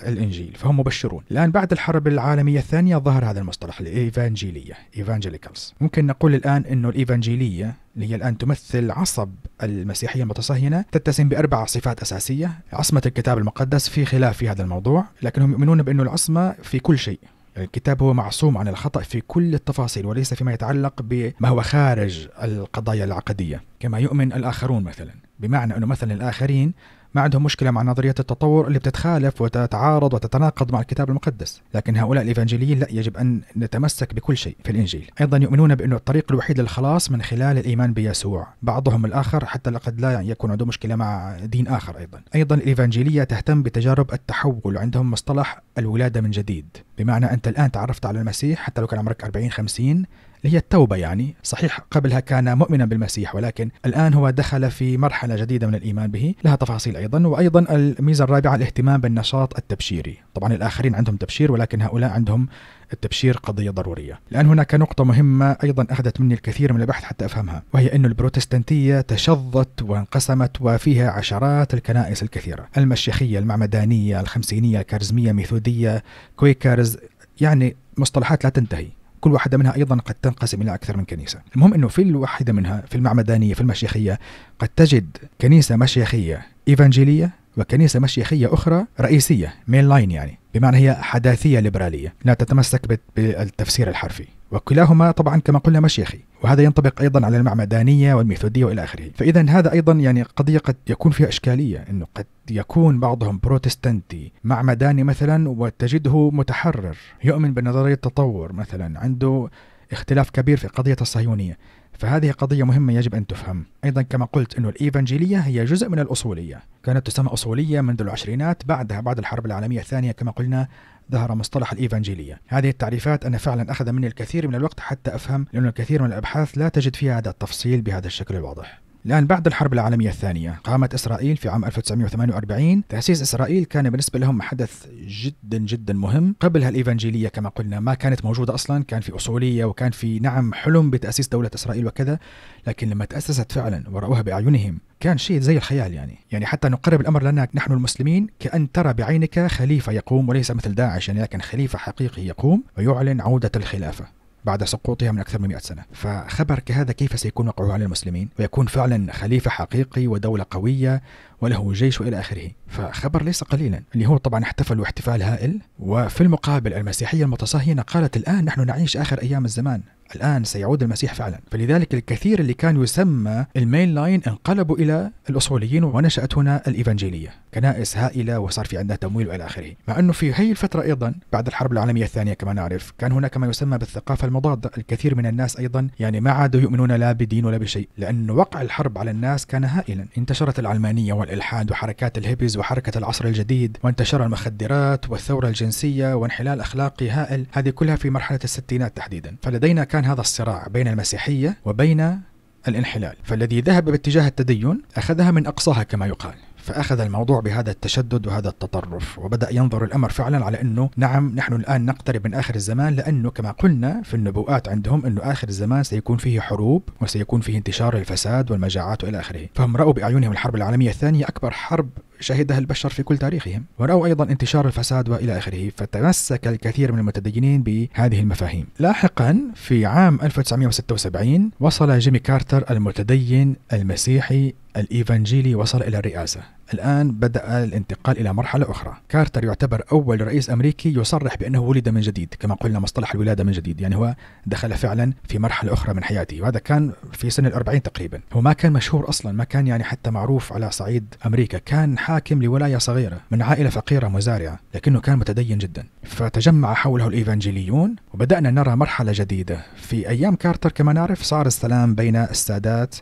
الإنجيل فهم مبشرون الآن بعد الحرب العالمية الثانية ظهر هذا المصطلح الإيفانجيلية إيفانجيليكالز ممكن نقول الآن أنه الإيفانجيلية اللي هي الآن تمثل عصب المسيحية المتصهينة تتسم بأربع صفات أساسية عصمة الكتاب المقدس في خلاف في هذا الموضوع لكنهم يؤمنون بأنه العصمة في كل شيء الكتاب هو معصوم عن الخطأ في كل التفاصيل وليس فيما يتعلق بما هو خارج القضايا العقدية كما يؤمن الآخرون مثلا بمعنى أنه مثلا الآخرين ما عندهم مشكلة مع نظرية التطور اللي بتتخالف وتتعارض وتتناقض مع الكتاب المقدس لكن هؤلاء الإيفانجيليين لا يجب أن نتمسك بكل شيء في الإنجيل أيضا يؤمنون بأنه الطريق الوحيد للخلاص من خلال الإيمان بيسوع بعضهم الآخر حتى لقد لا يكون عنده مشكلة مع دين آخر أيضا أيضا الإيفانجيلية تهتم بتجارب التحول عندهم مصطلح الولادة من جديد بمعنى أنت الآن تعرفت على المسيح حتى لو كان عمرك 40 50 اللي هي التوبة يعني صحيح قبلها كان مؤمنا بالمسيح ولكن الآن هو دخل في مرحلة جديدة من الإيمان به لها تفاصيل أيضا وأيضا الميزة الرابعة الاهتمام بالنشاط التبشيري طبعا الآخرين عندهم تبشير ولكن هؤلاء عندهم التبشير قضية ضرورية الآن هناك نقطة مهمة أيضا أخذت مني الكثير من البحث حتى أفهمها وهي أن البروتستانتية تشظت وانقسمت وفيها عشرات الكنائس الكثيرة المشيخية المعمدانية الخمسينية الكارزمية ميثودية كويكرز يعني مصطلحات لا تنتهي كل واحدة منها أيضا قد تنقسم إلى أكثر من كنيسة المهم أنه في الواحدة منها في المعمدانية في المشيخية قد تجد كنيسة مشيخية إيفانجيلية وكنيسة مشيخية أخرى رئيسية مين لاين يعني بمعنى هي حداثية ليبرالية لا تتمسك بالتفسير الحرفي وكلاهما طبعا كما قلنا مشيخي وهذا ينطبق ايضا على المعمدانيه والميثوديه والى اخره، فاذا هذا ايضا يعني قضيه قد يكون فيها اشكاليه انه قد يكون بعضهم بروتستانتي معمداني مثلا وتجده متحرر يؤمن بنظريه التطور مثلا عنده اختلاف كبير في قضيه الصهيونيه، فهذه قضية مهمة يجب أن تفهم أيضا كما قلت أن الإيفانجيلية هي جزء من الأصولية كانت تسمى أصولية منذ العشرينات بعدها بعد الحرب العالمية الثانية كما قلنا ظهر مصطلح الإيفانجيلية هذه التعريفات أنا فعلا أخذ مني الكثير من الوقت حتى أفهم لأن الكثير من الأبحاث لا تجد فيها هذا التفصيل بهذا الشكل الواضح الآن بعد الحرب العالمية الثانية قامت إسرائيل في عام 1948 تأسيس إسرائيل كان بالنسبة لهم حدث جدا جدا مهم قبلها الإيفانجيلية كما قلنا ما كانت موجودة أصلا كان في أصولية وكان في نعم حلم بتأسيس دولة إسرائيل وكذا لكن لما تأسست فعلا ورأوها بأعينهم كان شيء زي الخيال يعني يعني حتى نقرب الأمر لنا نحن المسلمين كأن ترى بعينك خليفة يقوم وليس مثل داعش يعني لكن خليفة حقيقي يقوم ويعلن عودة الخلافة بعد سقوطها من أكثر من 100 سنة فخبر كهذا كيف سيكون وقعه على المسلمين ويكون فعلا خليفة حقيقي ودولة قوية وله جيش والى اخره، فخبر ليس قليلا، اللي هو طبعا احتفلوا احتفال هائل وفي المقابل المسيحيه المتصهينه قالت الان نحن نعيش اخر ايام الزمان، الآن سيعود المسيح فعلا فلذلك الكثير اللي كان يسمى المين لاين انقلبوا إلى الأصوليين ونشأت هنا الإيفانجيلية كنائس هائلة وصار في عندها تمويل وإلى آخره مع أنه في هي الفترة أيضا بعد الحرب العالمية الثانية كما نعرف كان هناك ما يسمى بالثقافة المضادة الكثير من الناس أيضا يعني ما عادوا يؤمنون لا بدين ولا بشيء لأن وقع الحرب على الناس كان هائلا انتشرت العلمانية وال والإلحاد وحركات الهيبيز وحركة العصر الجديد وانتشار المخدرات والثورة الجنسية وانحلال أخلاقي هائل هذه كلها في مرحلة الستينات تحديدا فلدينا كان هذا الصراع بين المسيحية وبين الانحلال فالذي ذهب باتجاه التدين أخذها من أقصاها كما يقال فأخذ الموضوع بهذا التشدد وهذا التطرف وبدأ ينظر الأمر فعلا على أنه نعم نحن الآن نقترب من آخر الزمان لأنه كما قلنا في النبوءات عندهم أنه آخر الزمان سيكون فيه حروب وسيكون فيه انتشار الفساد والمجاعات وإلى آخره فهم رأوا بأعينهم الحرب العالمية الثانية أكبر حرب شهدها البشر في كل تاريخهم ورأوا أيضا انتشار الفساد وإلى آخره فتمسك الكثير من المتدينين بهذه المفاهيم لاحقا في عام 1976 وصل جيمي كارتر المتدين المسيحي الإيفانجيلي وصل إلى الرئاسة الآن بدأ الانتقال إلى مرحلة أخرى كارتر يعتبر أول رئيس أمريكي يصرح بأنه ولد من جديد كما قلنا مصطلح الولادة من جديد يعني هو دخل فعلا في مرحلة أخرى من حياته وهذا كان في سن الأربعين تقريبا هو ما كان مشهور أصلا ما كان يعني حتى معروف على صعيد أمريكا كان حاكم لولاية صغيرة من عائلة فقيرة مزارعة لكنه كان متدين جدا فتجمع حوله الإيفانجيليون وبدأنا نرى مرحلة جديدة في أيام كارتر كما نعرف صار السلام بين السادات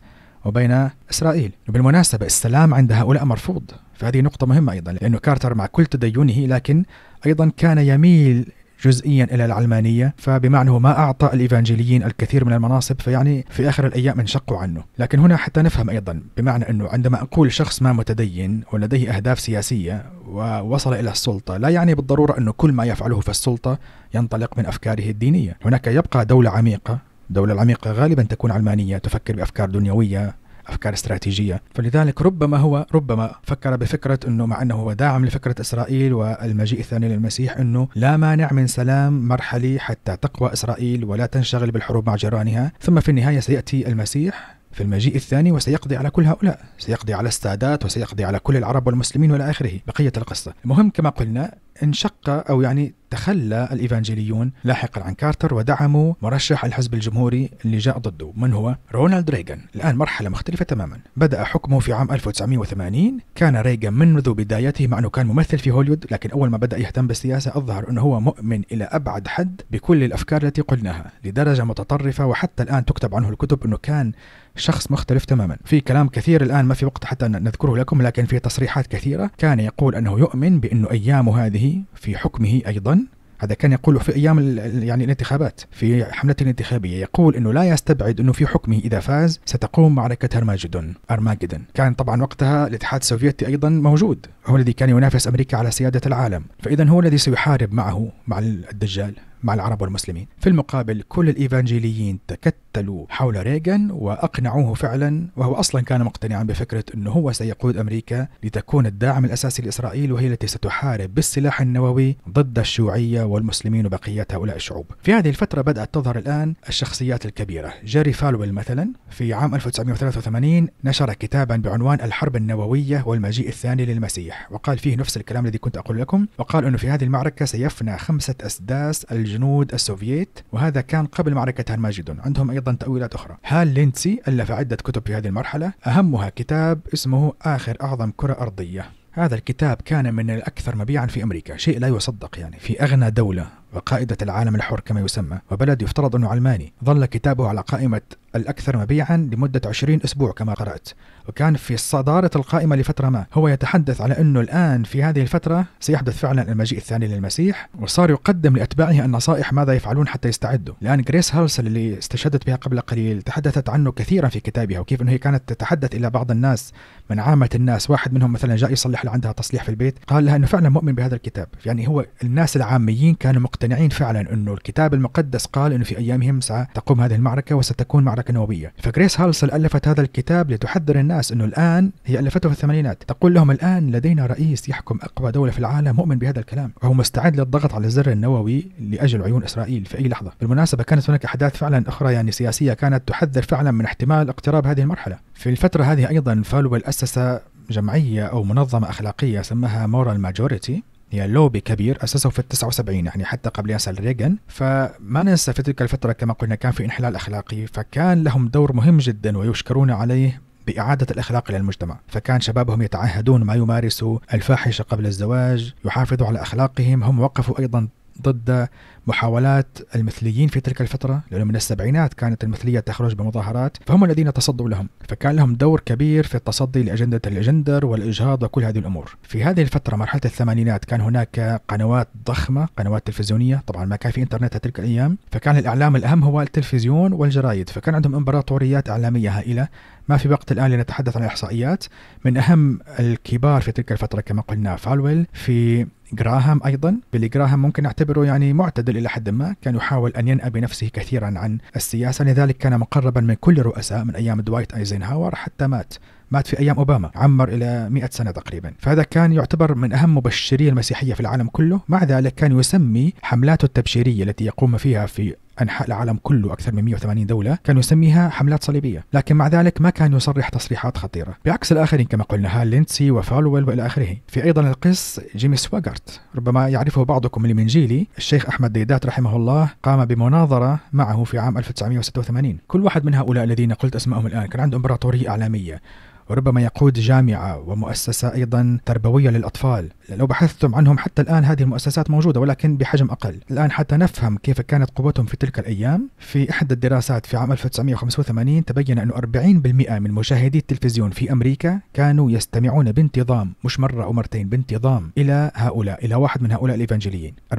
وبين إسرائيل وبالمناسبة السلام عند هؤلاء مرفوض فهذه نقطة مهمة أيضا لأنه كارتر مع كل تدينه لكن أيضا كان يميل جزئيا الى العلمانيه فبمعنى هو ما اعطى الايفانجيليين الكثير من المناصب فيعني في اخر الايام انشقوا عنه، لكن هنا حتى نفهم ايضا بمعنى انه عندما اقول شخص ما متدين ولديه اهداف سياسيه ووصل الى السلطه لا يعني بالضروره انه كل ما يفعله في السلطه ينطلق من افكاره الدينيه، هناك يبقى دوله عميقه الدولة العميقة غالبا تكون علمانية تفكر بأفكار دنيوية أفكار استراتيجية فلذلك ربما هو ربما فكر بفكرة أنه مع أنه هو داعم لفكرة إسرائيل والمجيء الثاني للمسيح أنه لا مانع من سلام مرحلي حتى تقوى إسرائيل ولا تنشغل بالحروب مع جيرانها ثم في النهاية سيأتي المسيح في المجيء الثاني وسيقضي على كل هؤلاء سيقضي على السادات وسيقضي على كل العرب والمسلمين والى اخره بقيه القصه المهم كما قلنا انشق او يعني تخلى الايفانجيليون لاحقا عن كارتر ودعموا مرشح الحزب الجمهوري اللي جاء ضده من هو رونالد ريغان الان مرحله مختلفه تماما بدا حكمه في عام 1980 كان ريغان منذ بدايته مع انه كان ممثل في هوليوود لكن اول ما بدا يهتم بالسياسه اظهر انه هو مؤمن الى ابعد حد بكل الافكار التي قلناها لدرجه متطرفه وحتى الان تكتب عنه الكتب انه كان شخص مختلف تماما في كلام كثير الآن ما في وقت حتى نذكره لكم لكن في تصريحات كثيرة كان يقول أنه يؤمن بأن أيامه هذه في حكمه أيضا هذا كان يقوله في ايام يعني الانتخابات في حملته الانتخابيه يقول انه لا يستبعد انه في حكمه اذا فاز ستقوم معركه ارماجدون ارماجدون كان طبعا وقتها الاتحاد السوفيتي ايضا موجود هو الذي كان ينافس امريكا على سياده العالم فاذا هو الذي سيحارب معه مع الدجال مع العرب والمسلمين في المقابل كل الايفانجيليين تكت تقاتلوا حول ريغان وأقنعوه فعلا وهو أصلا كان مقتنعا بفكرة أنه هو سيقود أمريكا لتكون الداعم الأساسي لإسرائيل وهي التي ستحارب بالسلاح النووي ضد الشيوعية والمسلمين وبقية هؤلاء الشعوب في هذه الفترة بدأت تظهر الآن الشخصيات الكبيرة جاري فالويل مثلا في عام 1983 نشر كتابا بعنوان الحرب النووية والمجيء الثاني للمسيح وقال فيه نفس الكلام الذي كنت أقول لكم وقال أنه في هذه المعركة سيفنى خمسة أسداس الجنود السوفييت وهذا كان قبل معركة هرماجدون عندهم أيضا تأويلات أخرى هال لينتسي ألف عدة كتب في هذه المرحلة أهمها كتاب اسمه آخر أعظم كرة أرضية هذا الكتاب كان من الأكثر مبيعا في أمريكا شيء لا يصدق يعني في أغنى دولة وقائدة العالم الحر كما يسمى وبلد يفترض أنه علماني ظل كتابه على قائمة الأكثر مبيعا لمدة 20 أسبوع كما قرأت وكان في صدارة القائمة لفترة ما هو يتحدث على أنه الآن في هذه الفترة سيحدث فعلا المجيء الثاني للمسيح وصار يقدم لأتباعه النصائح ماذا يفعلون حتى يستعدوا لأن غريس هالسل اللي استشهدت بها قبل قليل تحدثت عنه كثيرا في كتابها وكيف أنه هي كانت تتحدث إلى بعض الناس من عامة الناس واحد منهم مثلا جاء يصلح لها عندها تصليح في البيت قال لها أنه فعلا مؤمن بهذا الكتاب يعني هو الناس العاميين كانوا مقتنعين فعلا انه الكتاب المقدس قال انه في ايامهم ستقوم هذه المعركه وستكون معركه نوويه، فجريس هالسل الفت هذا الكتاب لتحذر الناس انه الان هي الفته في الثمانينات، تقول لهم الان لدينا رئيس يحكم اقوى دوله في العالم مؤمن بهذا الكلام، وهو مستعد للضغط على الزر النووي لاجل عيون اسرائيل في اي لحظه، بالمناسبه كانت هناك احداث فعلا اخرى يعني سياسيه كانت تحذر فعلا من احتمال اقتراب هذه المرحله، في الفتره هذه ايضا فالويل اسس جمعية أو منظمة أخلاقية سماها مورال ماجوريتي هي لوبي كبير اسسه في 79 يعني حتى قبل ياسر ريغان فما ننسى في تلك الفتره كما قلنا كان في انحلال اخلاقي فكان لهم دور مهم جدا ويشكرون عليه بإعادة الأخلاق للمجتمع فكان شبابهم يتعهدون ما يمارسوا الفاحشة قبل الزواج يحافظوا على أخلاقهم هم وقفوا أيضا ضد محاولات المثليين في تلك الفترة لأنه من السبعينات كانت المثلية تخرج بمظاهرات فهم الذين تصدوا لهم فكان لهم دور كبير في التصدي لأجندة الجندر والإجهاض وكل هذه الأمور في هذه الفترة مرحلة الثمانينات كان هناك قنوات ضخمة قنوات تلفزيونية طبعا ما كان في إنترنت تلك الأيام فكان الإعلام الأهم هو التلفزيون والجرايد فكان عندهم إمبراطوريات إعلامية هائلة ما في وقت الآن لنتحدث عن الإحصائيات من أهم الكبار في تلك الفترة كما قلنا فالويل في جراهام ايضا بيلي جراهام ممكن نعتبره يعني معتدل الى حد ما كان يحاول ان ينأى بنفسه كثيرا عن السياسه لذلك كان مقربا من كل الرؤساء من ايام دوايت ايزنهاور حتى مات مات في ايام اوباما عمر الى 100 سنه تقريبا فهذا كان يعتبر من اهم مبشري المسيحيه في العالم كله مع ذلك كان يسمي حملاته التبشيريه التي يقوم فيها في أنحاء العالم كله أكثر من 180 دولة كان يسميها حملات صليبية لكن مع ذلك ما كان يصرح تصريحات خطيرة بعكس الآخرين كما قلنا هال وفالويل وإلى آخره في أيضا القس جيمي سواغارت ربما يعرفه بعضكم المنجيلي الشيخ أحمد ديدات رحمه الله قام بمناظرة معه في عام 1986 كل واحد من هؤلاء الذين قلت أسمائهم الآن كان عنده إمبراطورية إعلامية وربما يقود جامعة ومؤسسة أيضا تربوية للأطفال لو بحثتم عنهم حتى الآن هذه المؤسسات موجودة ولكن بحجم أقل الآن حتى نفهم كيف كانت قوتهم في تلك تلك الأيام في إحدى الدراسات في عام 1985 تبين أن 40% من مشاهدي التلفزيون في أمريكا كانوا يستمعون بانتظام مش مرة أو مرتين بانتظام إلى هؤلاء إلى واحد من هؤلاء الإيفانجيليين 40%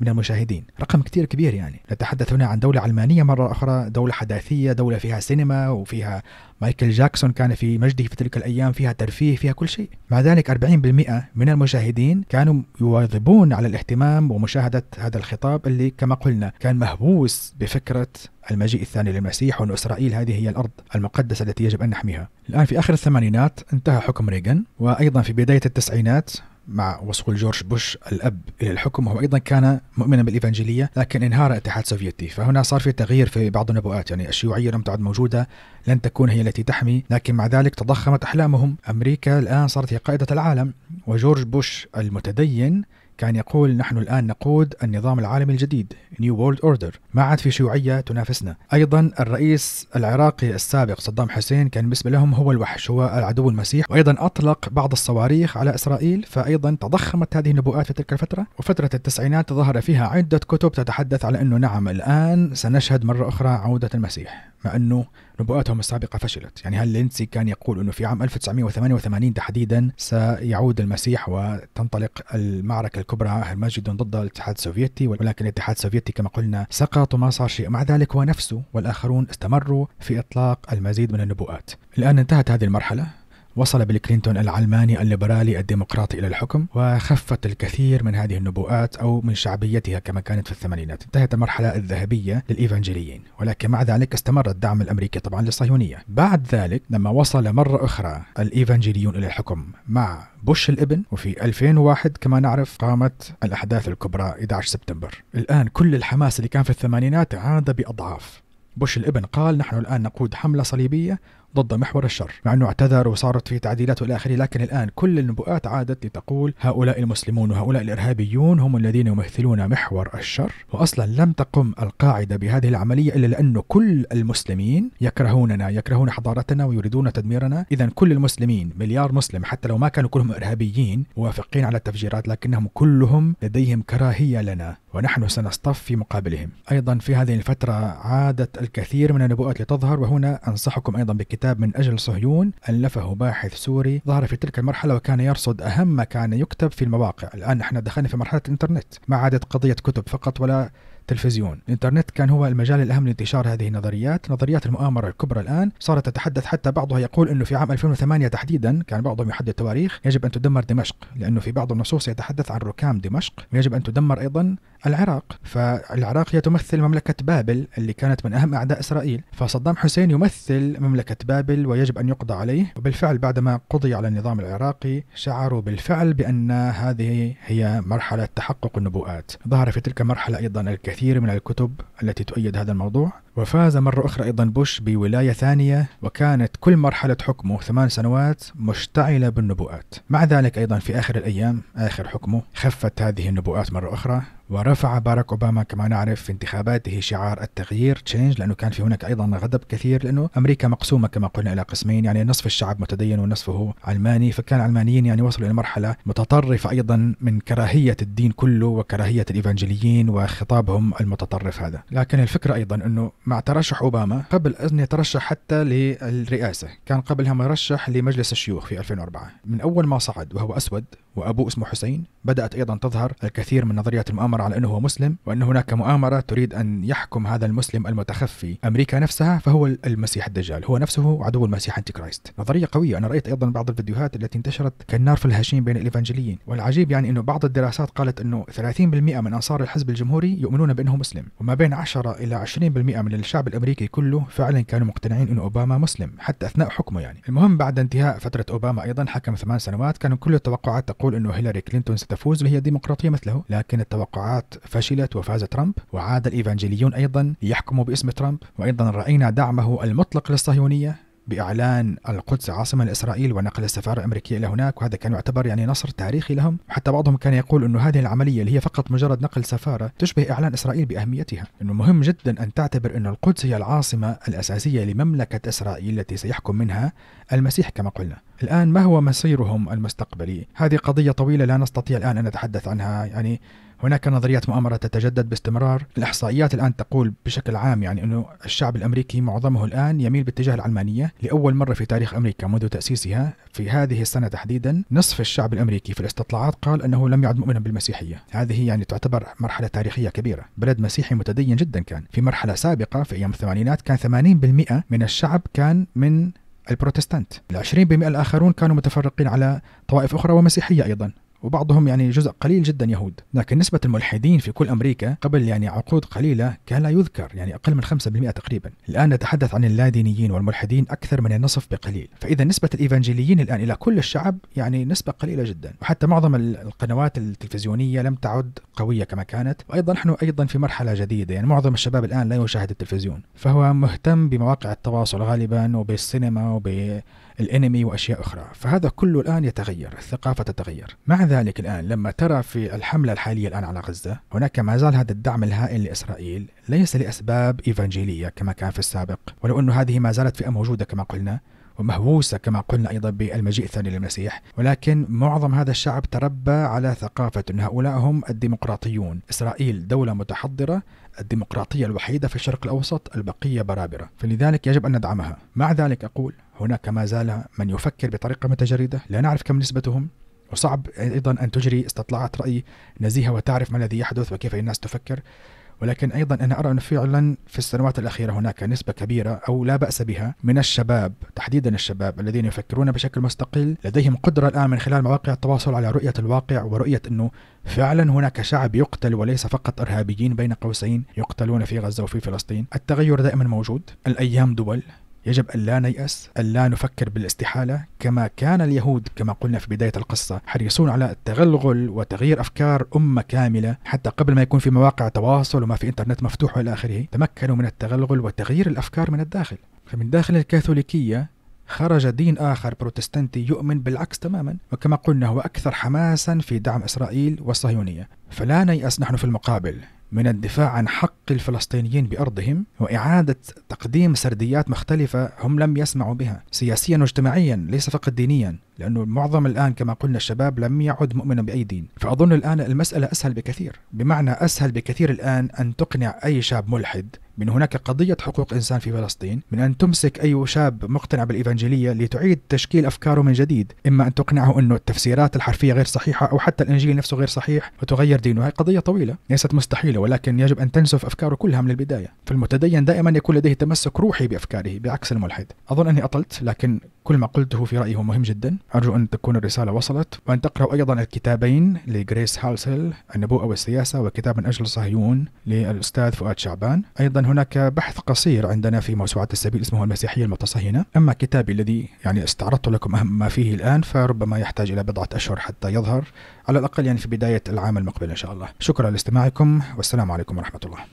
من المشاهدين رقم كتير كبير يعني نتحدث هنا عن دولة علمانية مرة أخرى دولة حداثية دولة فيها سينما وفيها مايكل جاكسون كان في مجده في تلك الأيام فيها ترفيه فيها كل شيء مع ذلك 40% من المشاهدين كانوا يواظبون على الاهتمام ومشاهدة هذا الخطاب اللي كما قلنا كان مهووس بفكرة المجيء الثاني للمسيح وأن إسرائيل هذه هي الأرض المقدسة التي يجب أن نحميها الآن في آخر الثمانينات انتهى حكم ريغن وأيضا في بداية التسعينات مع وصول جورج بوش الاب الى الحكم وهو ايضا كان مؤمنا بالإيفانجيلية لكن انهار الاتحاد السوفيتي فهنا صار في تغيير في بعض النبوءات يعني الشيوعية لم تعد موجودة لن تكون هي التي تحمي لكن مع ذلك تضخمت أحلامهم أمريكا الآن صارت هي قائدة العالم وجورج بوش المتدين كان يقول نحن الآن نقود النظام العالمي الجديد نيو وورلد أوردر ما عاد في شيوعية تنافسنا أيضا الرئيس العراقي السابق صدام حسين كان بالنسبة لهم هو الوحش هو العدو المسيح وأيضا أطلق بعض الصواريخ على إسرائيل فأيضا تضخمت هذه النبوءات في تلك الفترة وفترة التسعينات ظهر فيها عدة كتب تتحدث على أنه نعم الآن سنشهد مرة أخرى عودة المسيح انه نبوءاتهم السابقه فشلت، يعني هل لينسي كان يقول انه في عام 1988 تحديدا سيعود المسيح وتنطلق المعركه الكبرى المجد ضد الاتحاد السوفيتي ولكن الاتحاد السوفيتي كما قلنا سقط وما صار شيء، مع ذلك هو نفسه والاخرون استمروا في اطلاق المزيد من النبوءات. الان انتهت هذه المرحله وصل بيل كلينتون العلماني الليبرالي الديمقراطي إلى الحكم وخفت الكثير من هذه النبوءات أو من شعبيتها كما كانت في الثمانينات انتهت المرحلة الذهبية للإيفانجيليين ولكن مع ذلك استمر الدعم الأمريكي طبعا للصهيونية بعد ذلك لما وصل مرة أخرى الإيفانجيليون إلى الحكم مع بوش الابن وفي 2001 كما نعرف قامت الأحداث الكبرى 11 سبتمبر الآن كل الحماس اللي كان في الثمانينات عاد بأضعاف بوش الابن قال نحن الآن نقود حملة صليبية ضد محور الشر مع أنه اعتذر وصارت في تعديلات وإلى آخره لكن الآن كل النبوءات عادت لتقول هؤلاء المسلمون وهؤلاء الإرهابيون هم الذين يمثلون محور الشر وأصلا لم تقم القاعدة بهذه العملية إلا لأنه كل المسلمين يكرهوننا يكرهون حضارتنا ويريدون تدميرنا إذا كل المسلمين مليار مسلم حتى لو ما كانوا كلهم إرهابيين موافقين على التفجيرات لكنهم كلهم لديهم كراهية لنا ونحن سنصطف في مقابلهم أيضا في هذه الفترة عادت الكثير من النبوءات لتظهر وهنا أنصحكم أيضا بكتاب كتاب من أجل صهيون ألفه باحث سوري ظهر في تلك المرحلة وكان يرصد أهم ما كان يكتب في المواقع الآن نحن دخلنا في مرحلة الإنترنت ما عادت قضية كتب فقط ولا التلفزيون الإنترنت كان هو المجال الأهم لانتشار هذه النظريات نظريات المؤامرة الكبرى الآن صارت تتحدث حتى بعضها يقول أنه في عام 2008 تحديدا كان بعضهم يحدد تواريخ يجب أن تدمر دمشق لأنه في بعض النصوص يتحدث عن ركام دمشق ويجب أن تدمر أيضا العراق فالعراق هي تمثل مملكة بابل اللي كانت من أهم أعداء إسرائيل فصدام حسين يمثل مملكة بابل ويجب أن يقضى عليه وبالفعل بعدما قضي على النظام العراقي شعروا بالفعل بأن هذه هي مرحلة تحقق النبوءات ظهر في تلك المرحلة أيضا الكثير الكثير من الكتب التي تؤيد هذا الموضوع وفاز مرة أخرى أيضا بوش بولاية ثانية وكانت كل مرحلة حكمه ثمان سنوات مشتعلة بالنبوءات مع ذلك أيضا في آخر الأيام آخر حكمه خفت هذه النبوءات مرة أخرى ورفع باراك اوباما كما نعرف في انتخاباته شعار التغيير تشينج لانه كان في هناك ايضا غضب كثير لانه امريكا مقسومه كما قلنا الى قسمين يعني نصف الشعب متدين ونصفه علماني فكان العلمانيين يعني وصلوا الى مرحله متطرفه ايضا من كراهيه الدين كله وكراهيه الايفانجيليين وخطابهم المتطرف هذا لكن الفكره ايضا انه مع ترشح أوباما قبل أن يترشح حتى للرئاسة كان قبلها مرشح لمجلس الشيوخ في 2004 من أول ما صعد وهو أسود وأبوه اسمه حسين بدأت أيضا تظهر الكثير من نظريات المؤامرة على أنه هو مسلم وأن هناك مؤامرة تريد أن يحكم هذا المسلم المتخفي أمريكا نفسها فهو المسيح الدجال هو نفسه عدو المسيح أنتي كرايست نظرية قوية أنا رأيت أيضا بعض الفيديوهات التي انتشرت كالنار في الهشيم بين الإيفانجليين والعجيب يعني أنه بعض الدراسات قالت أنه 30% من أنصار الحزب الجمهوري يؤمنون بأنه مسلم وما بين 10 إلى 20% من الشعب الأمريكي كله فعلا كانوا مقتنعين أن أوباما مسلم حتى أثناء حكمه يعني المهم بعد انتهاء فترة أوباما أيضا حكم ثمان سنوات كانوا كل التوقعات تقول يقول أن هيلاري كلينتون ستفوز وهي ديمقراطية مثله لكن التوقعات فشلت وفاز ترامب وعاد الإيفانجيليون أيضا ليحكموا باسم ترامب وأيضا رأينا دعمه المطلق للصهيونية باعلان القدس عاصمه لاسرائيل ونقل السفاره الامريكيه الى هناك وهذا كان يعتبر يعني نصر تاريخي لهم حتى بعضهم كان يقول انه هذه العمليه اللي هي فقط مجرد نقل سفاره تشبه اعلان اسرائيل باهميتها انه مهم جدا ان تعتبر ان القدس هي العاصمه الاساسيه لمملكه اسرائيل التي سيحكم منها المسيح كما قلنا الان ما هو مصيرهم المستقبلي هذه قضيه طويله لا نستطيع الان ان نتحدث عنها يعني هناك نظريات مؤامرة تتجدد باستمرار الإحصائيات الآن تقول بشكل عام يعني أنه الشعب الأمريكي معظمه الآن يميل باتجاه العلمانية لأول مرة في تاريخ أمريكا منذ تأسيسها في هذه السنة تحديدا نصف الشعب الأمريكي في الاستطلاعات قال أنه لم يعد مؤمنا بالمسيحية هذه يعني تعتبر مرحلة تاريخية كبيرة بلد مسيحي متدين جدا كان في مرحلة سابقة في أيام الثمانينات كان 80% من الشعب كان من البروتستانت ال 20% الآخرون كانوا متفرقين على طوائف أخرى ومسيحية أيضا وبعضهم يعني جزء قليل جدا يهود لكن نسبة الملحدين في كل أمريكا قبل يعني عقود قليلة كان لا يذكر يعني أقل من 5% تقريبا الآن نتحدث عن اللادينيين والملحدين أكثر من النصف بقليل فإذا نسبة الإيفانجيليين الآن إلى كل الشعب يعني نسبة قليلة جدا وحتى معظم القنوات التلفزيونية لم تعد قوية كما كانت وأيضا نحن أيضا في مرحلة جديدة يعني معظم الشباب الآن لا يشاهد التلفزيون فهو مهتم بمواقع التواصل غالبا وبالسينما وب الانمي واشياء اخرى فهذا كله الان يتغير الثقافه تتغير مع ذلك الان لما ترى في الحمله الحاليه الان على غزه هناك ما زال هذا الدعم الهائل لاسرائيل ليس لاسباب ايفانجيليه كما كان في السابق ولو انه هذه ما زالت فئه موجوده كما قلنا ومهووسة كما قلنا أيضا بالمجيء الثاني للمسيح ولكن معظم هذا الشعب تربى على ثقافة أن هؤلاء هم الديمقراطيون إسرائيل دولة متحضرة الديمقراطية الوحيدة في الشرق الأوسط البقية برابرة فلذلك يجب أن ندعمها مع ذلك أقول هناك ما زال من يفكر بطريقة متجردة لا نعرف كم نسبتهم وصعب أيضا أن تجري استطلاعات رأي نزيهة وتعرف ما الذي يحدث وكيف الناس تفكر ولكن أيضا أنا أرى أنه فعلا في السنوات الأخيرة هناك نسبة كبيرة أو لا بأس بها من الشباب تحديدا الشباب الذين يفكرون بشكل مستقل لديهم قدرة الآن من خلال مواقع التواصل على رؤية الواقع ورؤية أنه فعلا هناك شعب يقتل وليس فقط إرهابيين بين قوسين يقتلون في غزة وفي فلسطين التغير دائما موجود الأيام دول يجب أن لا نيأس أن لا نفكر بالاستحالة كما كان اليهود كما قلنا في بداية القصة حريصون على التغلغل وتغيير أفكار أمة كاملة حتى قبل ما يكون في مواقع تواصل وما في إنترنت مفتوح وإلى آخره تمكنوا من التغلغل وتغيير الأفكار من الداخل فمن داخل الكاثوليكية خرج دين آخر بروتستانتي يؤمن بالعكس تماما وكما قلنا هو أكثر حماسا في دعم إسرائيل والصهيونية فلا نيأس نحن في المقابل من الدفاع عن حق الفلسطينيين بارضهم واعاده تقديم سرديات مختلفه هم لم يسمعوا بها سياسيا واجتماعيا ليس فقط دينيا لانه معظم الان كما قلنا الشباب لم يعد مؤمنا باي دين فاظن الان المساله اسهل بكثير بمعنى اسهل بكثير الان ان تقنع اي شاب ملحد من هناك قضية حقوق إنسان في فلسطين من أن تمسك أي شاب مقتنع بالإيفانجيلية لتعيد تشكيل أفكاره من جديد إما أن تقنعه أنه التفسيرات الحرفية غير صحيحة أو حتى الإنجيل نفسه غير صحيح وتغير دينه هذه قضية طويلة ليست مستحيلة ولكن يجب أن تنسف أفكاره كلها من البداية فالمتدين دائما يكون لديه تمسك روحي بأفكاره بعكس الملحد أظن أني أطلت لكن كل ما قلته في رأيي مهم جدا أرجو أن تكون الرسالة وصلت وأن تقرأوا أيضا الكتابين لجريس هالسل النبوءة والسياسة وكتاب من أجل الصهيون للأستاذ فؤاد شعبان أيضا هناك بحث قصير عندنا في موسوعة السبيل اسمه المسيحية المتصهينة أما كتابي الذي يعني استعرضت لكم أهم ما فيه الآن فربما يحتاج إلى بضعة أشهر حتى يظهر على الأقل يعني في بداية العام المقبل إن شاء الله شكرا لاستماعكم والسلام عليكم ورحمة الله